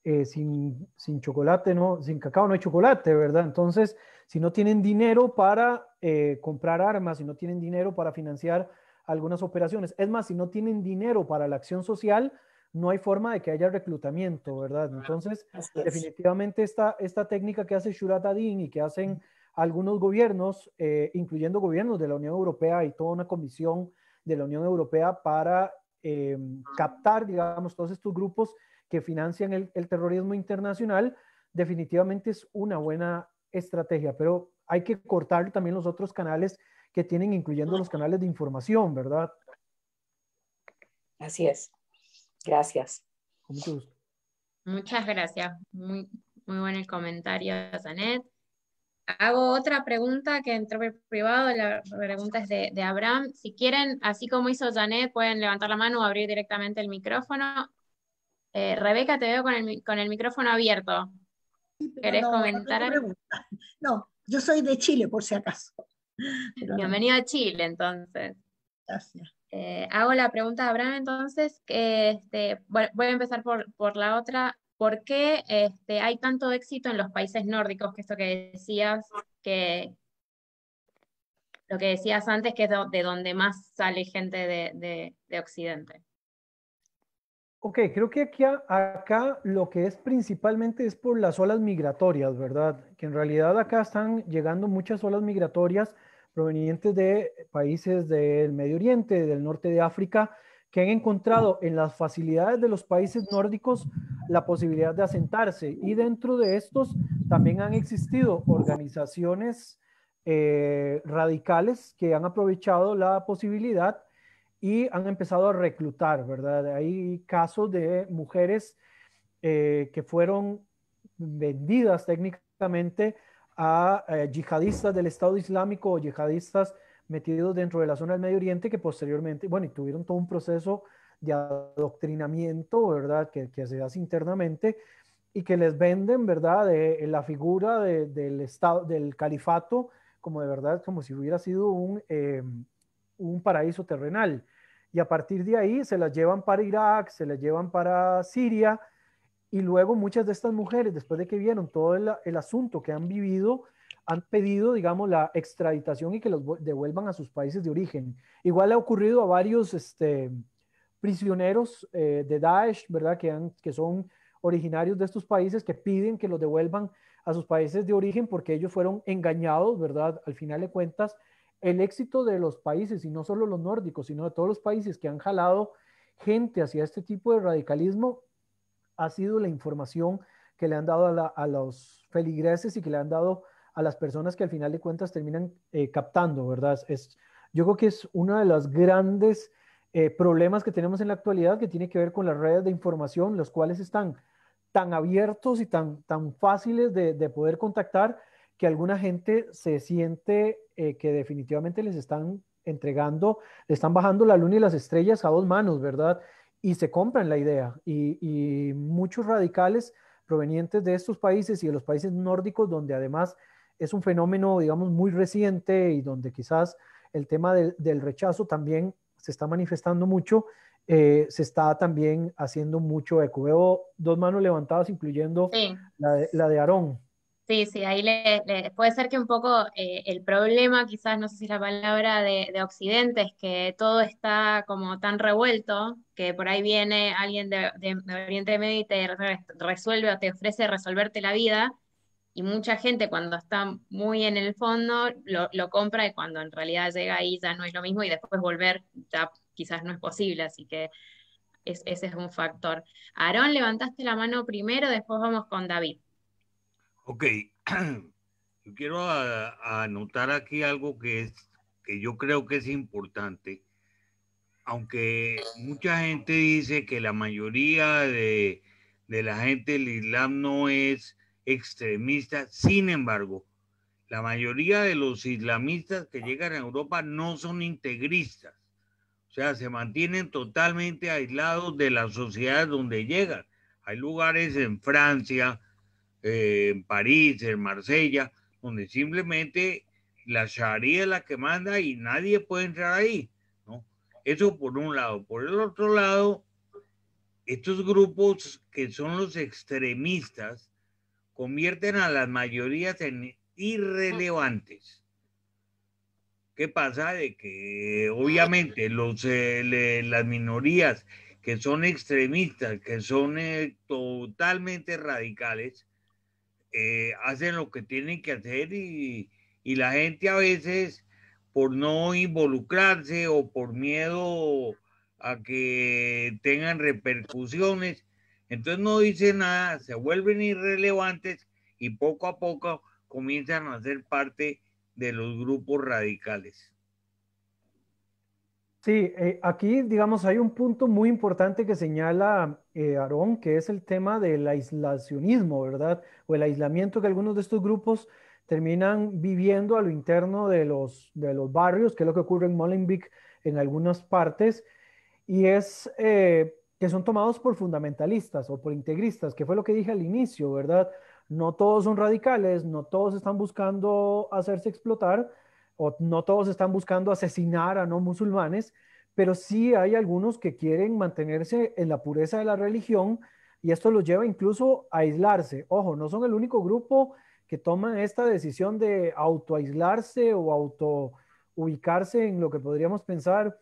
eh, sin, sin, chocolate, no, sin cacao no hay chocolate, ¿verdad? Entonces, si no tienen dinero para eh, comprar armas, si no tienen dinero para financiar algunas operaciones, es más, si no tienen dinero para la acción social, no hay forma de que haya reclutamiento, ¿verdad? Entonces, definitivamente esta, esta técnica que hace Shurat Adin y que hacen algunos gobiernos, eh, incluyendo gobiernos de la Unión Europea y toda una comisión de la Unión Europea para eh, captar, digamos, todos estos grupos que financian el, el, terrorismo internacional, definitivamente es una buena estrategia, pero hay que cortar también los otros canales que tienen, incluyendo los canales de información, ¿verdad? Así es. Gracias. Con gusto. Muchas gracias. Muy, muy buen el comentario, Zanet hago otra pregunta que entró por privado, la pregunta es de, Abraham. Si quieren, así como hizo Janet, pueden levantar la mano o abrir directamente el micrófono. Eh, Rebeca, te veo con el, micrófono abierto. ¿Querés no, comentar? No, no, yo soy de Chile, por si acaso. Bienvenido a Chile, entonces. Gracias. Eh, hago la pregunta de Abraham, entonces. Este, voy a empezar por, por la otra. ¿Por qué este, hay tanto éxito en los países nórdicos, que esto que decías, que lo que decías antes, que es de donde más sale gente de, Occidente? Ok, creo que aquí, acá lo que es principalmente es por las olas migratorias, ¿verdad? Que en realidad acá están llegando muchas olas migratorias provenientes de países del Medio Oriente, del norte de África, que han encontrado en las facilidades de los países nórdicos la posibilidad de asentarse. Y dentro de estos también han existido organizaciones eh, radicales que han aprovechado la posibilidad y han empezado a reclutar, ¿verdad? Hay casos de mujeres eh, que fueron vendidas técnicamente a eh, yihadistas del Estado Islámico o yihadistas metidos dentro de la zona del Medio Oriente que posteriormente, bueno, y tuvieron todo un proceso de adoctrinamiento, ¿verdad? Que, se hace internamente y que les venden, ¿verdad? De, eh, la figura del, estado, del califato como de verdad, como si hubiera sido un, eh, un paraíso terrenal. Y a partir de ahí se las llevan para Irak, se las llevan para Siria, y luego muchas de estas mujeres, después de que vieron todo el asunto que han vivido, han pedido, digamos, la extraditación y que los devuelvan a sus países de origen. Igual ha ocurrido a varios este, prisioneros eh, de Daesh, ¿verdad? Que, han, que son originarios de estos países que piden que los devuelvan a sus países de origen porque ellos fueron engañados, ¿verdad? Al final de cuentas, el éxito de los países, y no solo los nórdicos, sino de todos los países que han jalado gente hacia este tipo de radicalismo, ha sido la información que le han dado a, a los feligreses y que le han dado a las personas que al final de cuentas terminan eh, captando, ¿verdad? Es, yo creo que es uno de los grandes eh, problemas que tenemos en la actualidad que tiene que ver con las redes de información, los cuales están tan abiertos y tan, tan fáciles de, de poder contactar que alguna gente se siente eh, que definitivamente les están entregando, le están bajando la luna y las estrellas a dos manos, ¿verdad? Y se compran la idea. Y, y muchos radicales provenientes de estos países y de los países nórdicos, donde además es un fenómeno, digamos, muy reciente y donde quizás el tema del, rechazo también se está manifestando mucho. Eh, se está también haciendo mucho eco. Veo dos manos levantadas, incluyendo la, de, Aarón. Sí, sí, ahí le, puede ser que un poco eh, el problema, quizás, no sé si la palabra de, Occidente, es que todo está como tan revuelto que por ahí viene alguien de, de, de Oriente Medio y te resuelve o te ofrece resolverte la vida, y mucha gente cuando está muy en el fondo lo, compra y cuando en realidad llega ahí ya no es lo mismo y después volver ya quizás no es posible, así que ese es un factor. Aarón, levantaste la mano primero, después vamos con David. Ok, yo quiero anotar aquí algo que, es, que yo creo que es importante, aunque mucha gente dice que la mayoría de, de la gente del Islam no es extremistas, Sin embargo, la mayoría de los islamistas que llegan a Europa no son integristas. O sea, se mantienen totalmente aislados de las sociedades donde llegan. Hay lugares en Francia, eh, en París, en Marsella, donde simplemente la Sharia es la que manda y nadie puede entrar ahí. Eso por un lado. Por el otro lado, estos grupos que son los extremistas convierten a las mayorías en irrelevantes. ¿Qué pasa? De que obviamente los, eh, las minorías que son extremistas, que son eh, totalmente radicales, eh, hacen lo que tienen que hacer y, y, la gente a veces por no involucrarse o por miedo a que tengan repercusiones, entonces no dice nada, se vuelven irrelevantes y poco a poco comienzan a ser parte de los grupos radicales. Sí, eh, aquí digamos hay un punto muy importante que señala eh, Aarón, que es el tema del aislacionismo, ¿verdad? O el aislamiento que algunos de estos grupos terminan viviendo a lo interno de los, de los barrios, que es lo que ocurre en Molenbeek en algunas partes, y es eh, que son tomados por fundamentalistas o por integristas, que fue lo que dije al inicio, ¿verdad? No todos son radicales, no todos están buscando hacerse explotar, o no todos están buscando asesinar a no musulmanes, pero sí hay algunos que quieren mantenerse en la pureza de la religión y esto los lleva incluso a aislarse. Ojo, no son el único grupo que toma esta decisión de autoaislarse o auto ubicarse en lo que podríamos pensar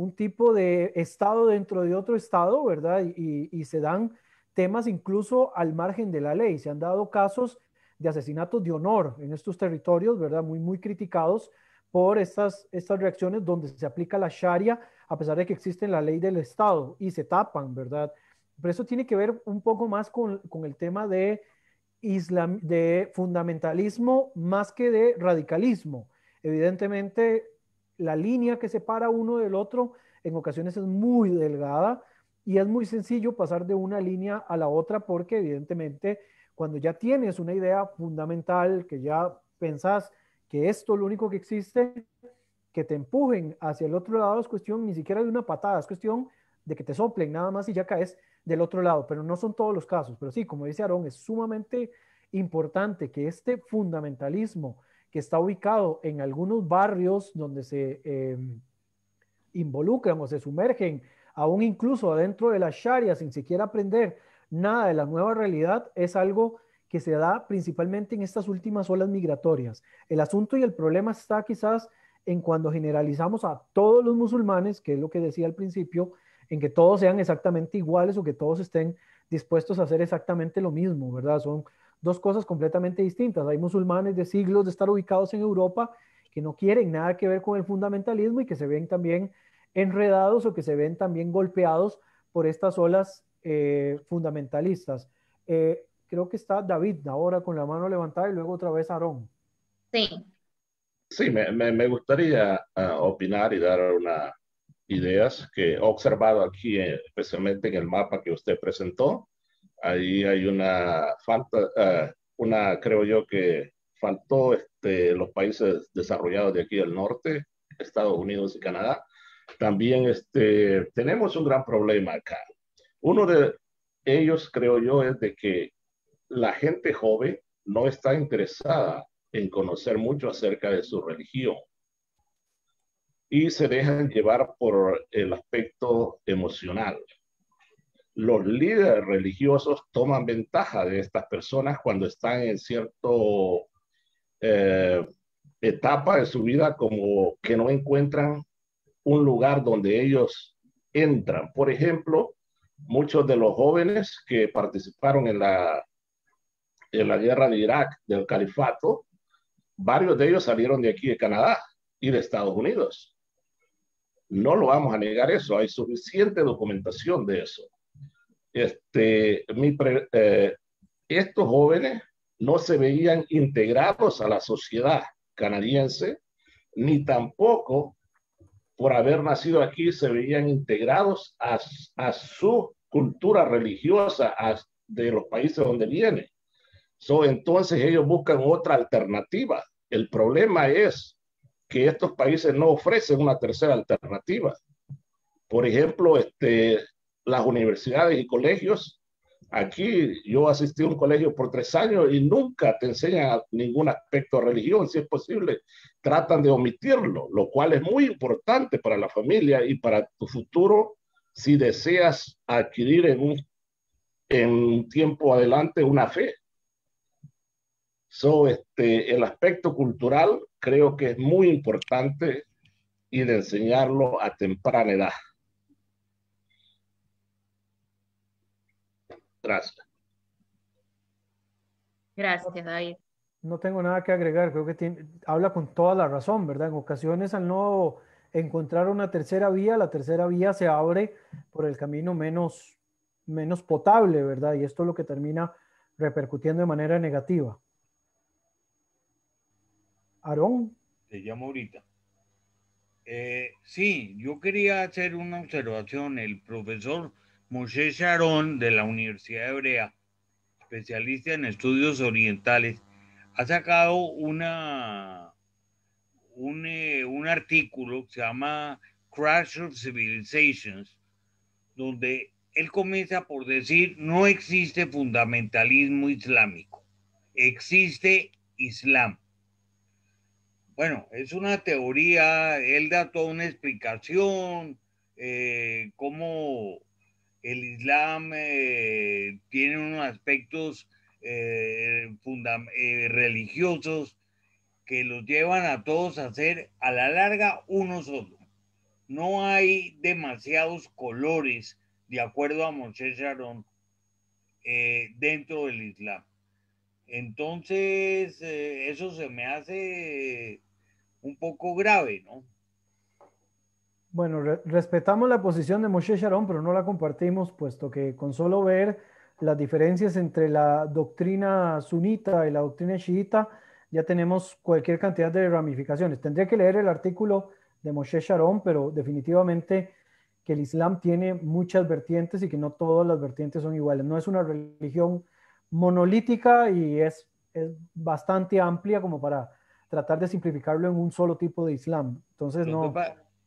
un tipo de estado dentro de otro estado, ¿verdad? Y, se dan temas incluso al margen de la ley. Se han dado casos de asesinatos de honor en estos territorios, ¿verdad? Muy, muy criticados por estas, estas reacciones donde se aplica la Sharia, a pesar de que existe la ley del Estado y se tapan, ¿verdad? Pero eso tiene que ver un poco más con, con el tema de, islam, de fundamentalismo más que de radicalismo. Evidentemente, la línea que separa uno del otro en ocasiones es muy delgada y es muy sencillo pasar de una línea a la otra porque evidentemente cuando ya tienes una idea fundamental, que ya pensás que esto es lo único que existe, que te empujen hacia el otro lado es cuestión ni siquiera de una patada, es cuestión de que te soplen nada más y ya caes del otro lado, pero no son todos los casos, pero sí, como dice Aarón, es sumamente importante que este fundamentalismo que está ubicado en algunos barrios donde se em, involucran o se sumergen, aún incluso adentro de la Sharia, sin siquiera aprender nada de la nueva realidad, es algo que se da principalmente en estas últimas olas migratorias. El asunto y el problema está quizás en cuando generalizamos a todos los musulmanes, que es lo que decía al principio, en que todos sean exactamente iguales o que todos estén dispuestos a hacer exactamente lo mismo, ¿verdad? Son dos cosas completamente distintas. Hay musulmanes de siglos de estar ubicados en Europa que no quieren nada que ver con el fundamentalismo y que se ven también enredados o que se ven también golpeados por estas olas eh, fundamentalistas. Eh, creo que está David ahora con la mano levantada y luego otra vez Aarón. Sí. Sí, me, gustaría eh, opinar y dar unas ideas que he observado aquí, especialmente en el mapa que usted presentó ahí hay una falta, eh, una creo yo que faltó este, los países desarrollados de aquí del norte, Estados Unidos y Canadá. También este, tenemos un gran problema acá. Uno de ellos, creo yo, es de que la gente joven no está interesada en conocer mucho acerca de su religión y se dejan llevar por el aspecto emocional los líderes religiosos toman ventaja de estas personas cuando están en cierta eh, etapa de su vida como que no encuentran un lugar donde ellos entran. Por ejemplo, muchos de los jóvenes que participaron en la, en la guerra de Irak del califato, varios de ellos salieron de aquí de Canadá y de Estados Unidos. No lo vamos a negar eso, hay suficiente documentación de eso este, mi eh, estos jóvenes no se veían integrados a la sociedad canadiense, ni tampoco por haber nacido aquí se veían integrados a, su cultura religiosa de los países donde vienen. entonces ellos buscan otra alternativa. El problema es que estos países no ofrecen una tercera alternativa. Por ejemplo, este, las universidades y colegios. Aquí yo asistí a un colegio por tres años y nunca te enseñan ningún aspecto de religión, si es posible. Tratan de omitirlo, lo cual es muy importante para la familia y para tu futuro si deseas adquirir en un, en tiempo adelante una fe. So, este, el aspecto cultural creo que es muy importante y de enseñarlo a temprana edad. Gracias. Gracias, David. No tengo nada que agregar, creo que habla con toda la razón, ¿verdad? En ocasiones al no encontrar una tercera vía, la tercera vía se abre por el camino menos, menos potable, ¿verdad? Y esto es lo que termina repercutiendo de manera negativa. Aarón. Te llamo ahorita. Eh, sí, yo quería hacer una observación. El profesor Moshe Sharon de la Universidad Hebrea, especialista en estudios orientales, ha sacado una, eh, un, artículo que se llama Crash of Civilizations, donde él comienza por decir, no existe fundamentalismo islámico, existe Islam. Bueno, es una teoría, él da toda una explicación, eh, cómo el Islam eh, tiene unos aspectos eh, eh, religiosos que los llevan a todos a ser a la larga uno solo. No hay demasiados colores, de acuerdo a Moshe Sharon, dentro del Islam. Entonces, eso se me hace un poco grave, ¿no? Bueno, respetamos la posición de Moshe Sharon, pero no la compartimos, puesto que con solo ver las diferencias entre la doctrina sunita y la doctrina chiita, ya tenemos cualquier cantidad de ramificaciones. Tendría que leer el artículo de Moshe Sharon, pero definitivamente que el Islam tiene muchas vertientes y que no todas las vertientes son iguales. No es una religión monolítica y es, es bastante amplia como para tratar de simplificarlo en un solo tipo de Islam. Entonces, no.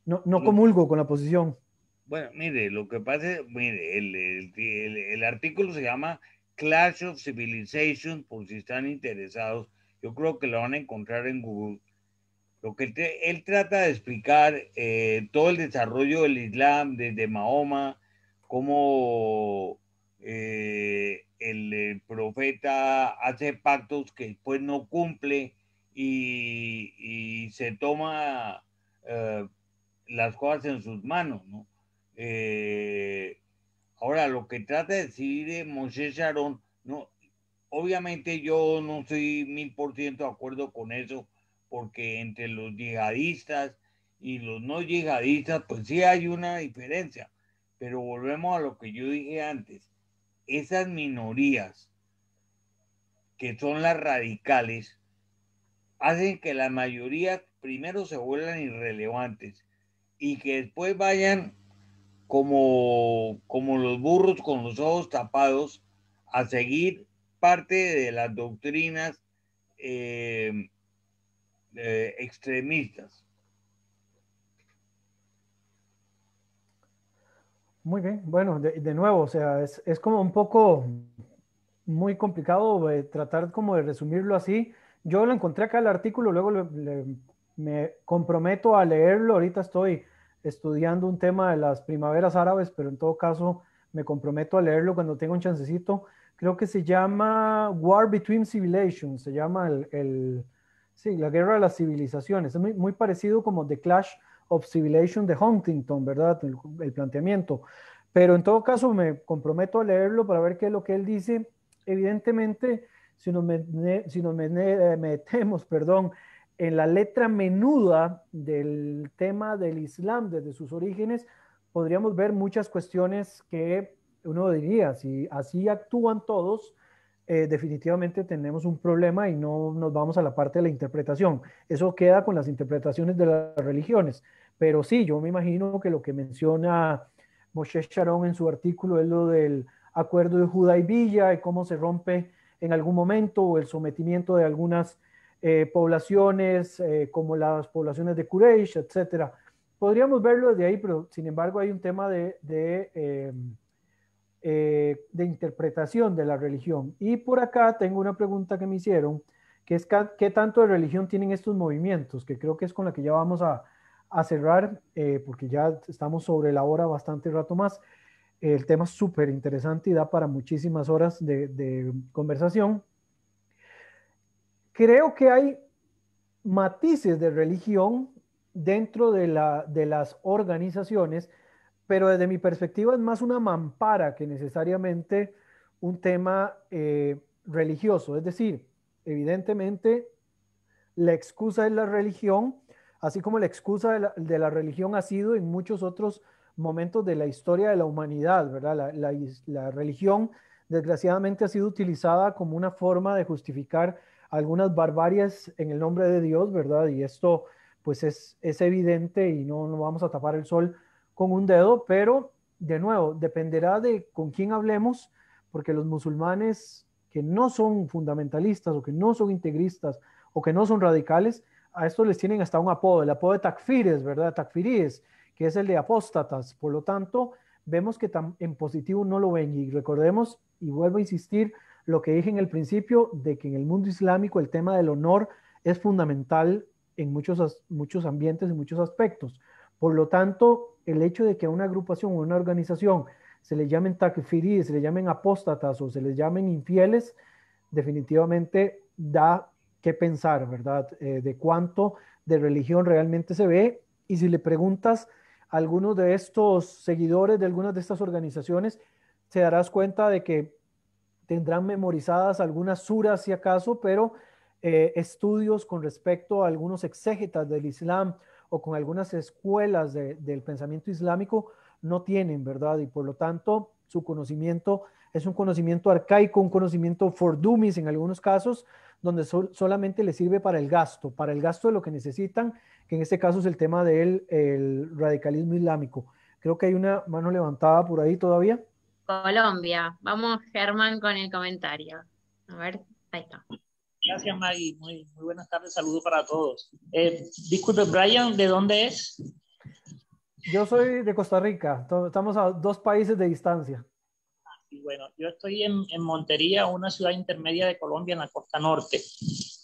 No, no comulgo con la posición. Bueno, mire, lo que pasa es, mire, el, artículo se llama Clash of Civilization, por si están interesados. Yo creo que lo van a encontrar en Google. Lo que él trata de explicar eh, todo el desarrollo del Islam desde Mahoma, cómo eh, el, profeta hace pactos que después no cumple y, se toma eh, las cosas en sus manos, ¿no? Eh, ahora, lo que trata de decir eh, Moshe Sharon, no, obviamente yo no estoy mil por ciento de acuerdo con eso, porque entre los yihadistas y los no yihadistas, pues sí hay una diferencia. Pero volvemos a lo que yo dije antes. Esas minorías que son las radicales hacen que la mayoría primero se vuelvan irrelevantes y que después vayan como, como los burros con los ojos tapados a seguir parte de las doctrinas eh, eh, extremistas. Muy bien, bueno, de, nuevo, o sea, es, como un poco muy complicado eh, tratar como de resumirlo así. Yo lo encontré acá el artículo, luego le me comprometo a leerlo. Ahorita estoy estudiando un tema de las primaveras árabes, pero en todo caso me comprometo a leerlo cuando tenga un chancecito. Creo que se llama War Between Civilizations, se llama el, sí, la guerra de las civilizaciones. Es muy, muy, parecido como The Clash of Civilizations de Huntington, ¿verdad? El, planteamiento. Pero en todo caso me comprometo a leerlo para ver qué es lo que él dice. Evidentemente, si nos, si nos eh, metemos, perdón, en la letra menuda del tema del Islam desde sus orígenes, podríamos ver muchas cuestiones que uno diría, si así actúan todos, eh, definitivamente tenemos un problema y no nos vamos a la parte de la interpretación. Eso queda con las interpretaciones de las religiones. Pero sí, yo me imagino que lo que menciona Moshe Sharon en su artículo es lo del acuerdo de Judá y Villa y cómo se rompe en algún momento o el sometimiento de algunas eh, poblaciones eh, como las poblaciones de Quraysh, etcétera Podríamos verlo desde ahí, pero sin embargo hay un tema de, de, em, eh, interpretación de la religión. Y por acá tengo una pregunta que me hicieron, que es qué tanto de religión tienen estos movimientos, que creo que es con la que ya vamos a, a cerrar, porque ya estamos sobre la hora bastante rato más. El tema es súper interesante y da para muchísimas horas de, de conversación creo que hay matices de religión dentro de, las organizaciones, pero desde mi perspectiva es más una mampara que necesariamente un tema eh, religioso. Es decir, evidentemente la excusa es la religión, así como la excusa de la, religión ha sido en muchos otros momentos de la historia de la humanidad, ¿verdad? la religión desgraciadamente ha sido utilizada como una forma de justificar algunas barbarias en el nombre de Dios, ¿verdad? Y esto pues es, es evidente y no, vamos a tapar el sol con un dedo, pero de nuevo, dependerá de con quién hablemos, porque los musulmanes que no son fundamentalistas o que no son integristas o que no son radicales, a estos les tienen hasta un apodo, el apodo de takfires, ¿verdad? Takfiríes, que es el de apóstatas. Por lo tanto, vemos que en positivo no lo ven. Y recordemos, y vuelvo a insistir, lo que dije en el principio, de que en el mundo islámico el tema del honor es fundamental en muchos, muchos ambientes, y muchos aspectos. Por lo tanto, el hecho de que a una agrupación o una organización se le llamen takfiris, se le llamen apóstatas o se les llamen infieles, definitivamente da que pensar, ¿verdad? Eh, de cuánto de religión realmente se ve. Y si le preguntas a algunos de estos seguidores de algunas de estas organizaciones, se darás cuenta de que tendrán memorizadas algunas suras si acaso, pero eh, estudios con respecto a algunos exégetas del Islam o con algunas escuelas del pensamiento islámico no tienen, ¿verdad? Y por lo tanto, su conocimiento es un conocimiento arcaico, un conocimiento for dummies en algunos casos, donde solamente le sirve para el gasto, para el gasto de lo que necesitan, que en este caso es el tema del el radicalismo islámico. Creo que hay una mano levantada por ahí todavía. Colombia. Vamos, Germán, con el comentario. A ver, ahí está. Gracias, Maggie. Muy, buenas tardes. Saludos para todos. Eh, disculpe, Brian, ¿de dónde es? Yo soy de Costa Rica. Estamos a dos países de distancia. Ah, bueno, yo estoy en, Montería, una ciudad intermedia de Colombia, en la costa norte.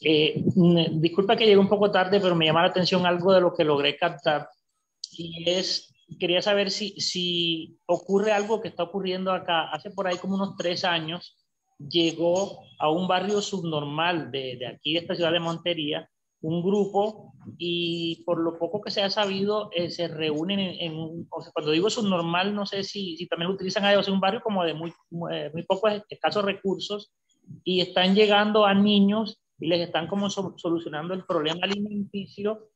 Eh, mm, disculpa que llegué un poco tarde, pero me llamó la atención algo de lo que logré captar. Y es quería saber si, si ocurre algo que está ocurriendo acá. Hace por ahí como unos tres años llegó a un barrio subnormal de, de aquí, de esta ciudad de Montería, un grupo y por lo poco que se ha sabido, eh, se reúnen en, un, o sea, cuando digo subnormal, no sé si, si también lo utilizan ahí, o un barrio como de muy, eh, muy pocos escasos recursos y están llegando a niños y les están como solucionando el problema alimenticio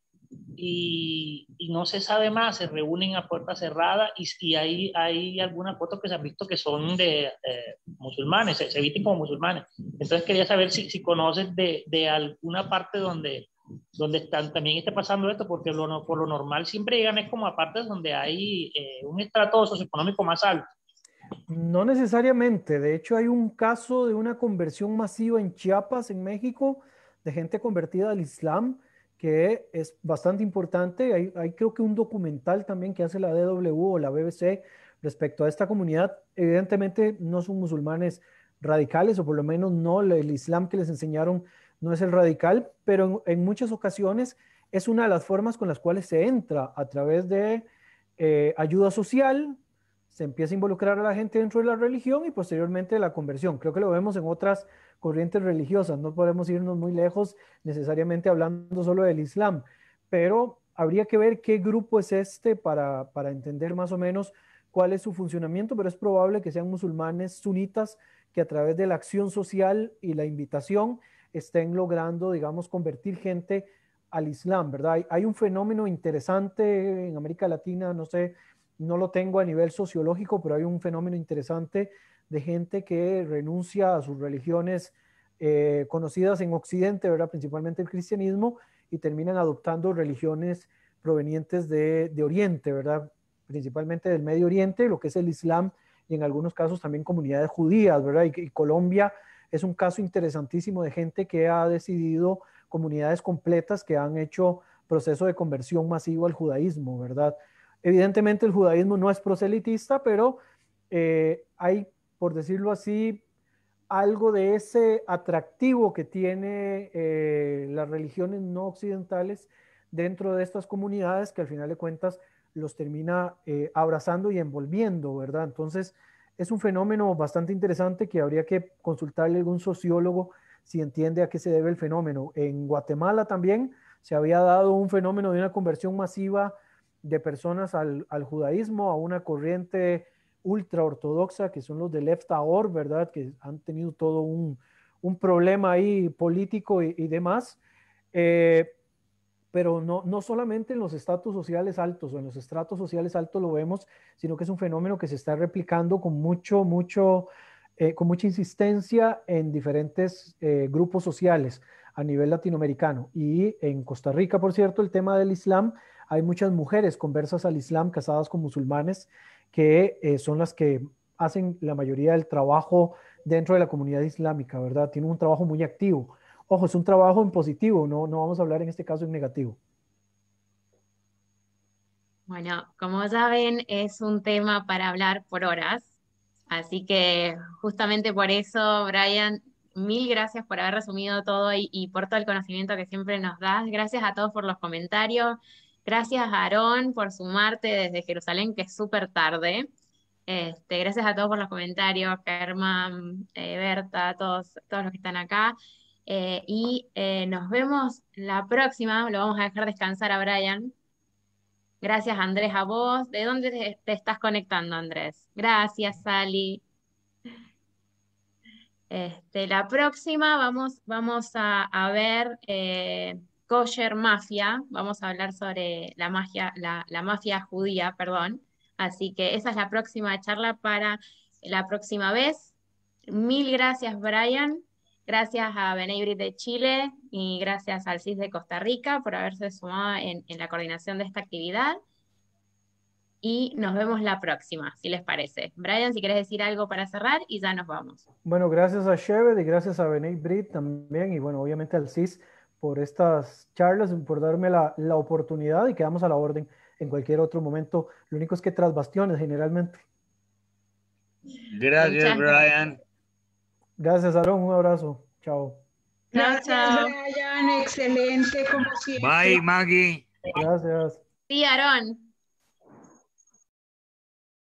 y, no se sabe más, se reúnen a puerta cerrada y, si hay, hay algunas fotos que se han visto que son de eh, musulmanes, se, visten como musulmanes. Entonces quería saber si, si conoces de, de, alguna parte donde, donde están, también esté pasando esto, porque por lo normal siempre llegan es como a partes donde hay eh, un estrato socioeconómico más alto. No necesariamente, de hecho hay un caso de una conversión masiva en Chiapas, en México, de gente convertida al Islam que es bastante importante. Hay, creo que un documental también que hace la DW o la BBC respecto a esta comunidad. Evidentemente no son musulmanes radicales, o por lo menos no, el Islam que les enseñaron no es el radical, pero en, muchas ocasiones es una de las formas con las cuales se entra a través de eh, ayuda social, se empieza a involucrar a la gente dentro de la religión y posteriormente la conversión. Creo que lo vemos en otras corrientes religiosas, no podemos irnos muy lejos necesariamente hablando solo del Islam, pero habría que ver qué grupo es este para, para entender más o menos cuál es su funcionamiento, pero es probable que sean musulmanes sunitas que a través de la acción social y la invitación estén logrando, digamos, convertir gente al Islam, ¿verdad? Hay, hay un fenómeno interesante en América Latina, no sé no lo tengo a nivel sociológico, pero hay un fenómeno interesante de gente que renuncia a sus religiones eh, conocidas en Occidente, ¿verdad? principalmente el cristianismo, y terminan adoptando religiones provenientes de, Oriente, ¿verdad? principalmente del Medio Oriente, lo que es el Islam, y en algunos casos también comunidades judías, ¿verdad? Y, y Colombia es un caso interesantísimo de gente que ha decidido comunidades completas que han hecho proceso de conversión masivo al judaísmo, ¿verdad? Evidentemente el judaísmo no es proselitista, pero eh, hay, por decirlo así, algo de ese atractivo que tiene eh, las religiones no occidentales dentro de estas comunidades que al final de cuentas los termina eh, abrazando y envolviendo, ¿verdad? Entonces, es un fenómeno bastante interesante que habría que consultarle a algún sociólogo si entiende a qué se debe el fenómeno. En Guatemala también se había dado un fenómeno de una conversión masiva de personas al, al judaísmo, a una corriente ultra ortodoxa, que son los de Left Aor, ¿verdad? Que han tenido todo un, un problema ahí político y, demás. Eh, pero no, no solamente en los estratos sociales altos o en los estratos sociales altos lo vemos, sino que es un fenómeno que se está replicando con mucho, mucho, eh, con mucha insistencia en diferentes eh, grupos sociales a nivel latinoamericano. Y en Costa Rica, por cierto, el tema del Islam hay muchas mujeres conversas al Islam casadas con musulmanes que eh, son las que hacen la mayoría del trabajo dentro de la comunidad islámica, ¿verdad? Tienen un trabajo muy activo. Ojo, es un trabajo en positivo, no, no vamos a hablar en este caso en negativo. Bueno, como saben, es un tema para hablar por horas. Así que justamente por eso, Brian, mil gracias por haber resumido todo y, y, por todo el conocimiento que siempre nos das. Gracias a todos por los comentarios. Gracias, Aarón, por sumarte desde Jerusalén, que es súper tarde. Este, gracias a todos por los comentarios, Germán, eh, Berta, todos, todos los que están acá. Eh, y eh, nos vemos la próxima. Lo vamos a dejar descansar a Brian. Gracias, Andrés, a vos. ¿De dónde te, estás conectando, Andrés? Gracias, Sally. Este, la próxima vamos, vamos a ver kosher mafia, vamos a hablar sobre la, magia, la, mafia judía, perdón. Así que esa es la próxima charla para la próxima vez. Mil gracias, Brian. Gracias a Beneibrit de Chile y gracias al CIS de Costa Rica por haberse sumado en, la coordinación de esta actividad. Y nos vemos la próxima, si les parece. Brian, si quieres decir algo para cerrar y ya nos vamos. Bueno, gracias a Shevet y gracias a Benay Brit también y bueno, obviamente al CIS por estas charlas, por darme la, oportunidad y quedamos a la orden en cualquier otro momento. Lo único es que tras bastiones generalmente. Gracias, Brian. Gracias, Aaron. Un abrazo. Chao. Gracias, Brian. Excelente, como siempre. Bye, Maggie. Gracias. Sí, Aaron.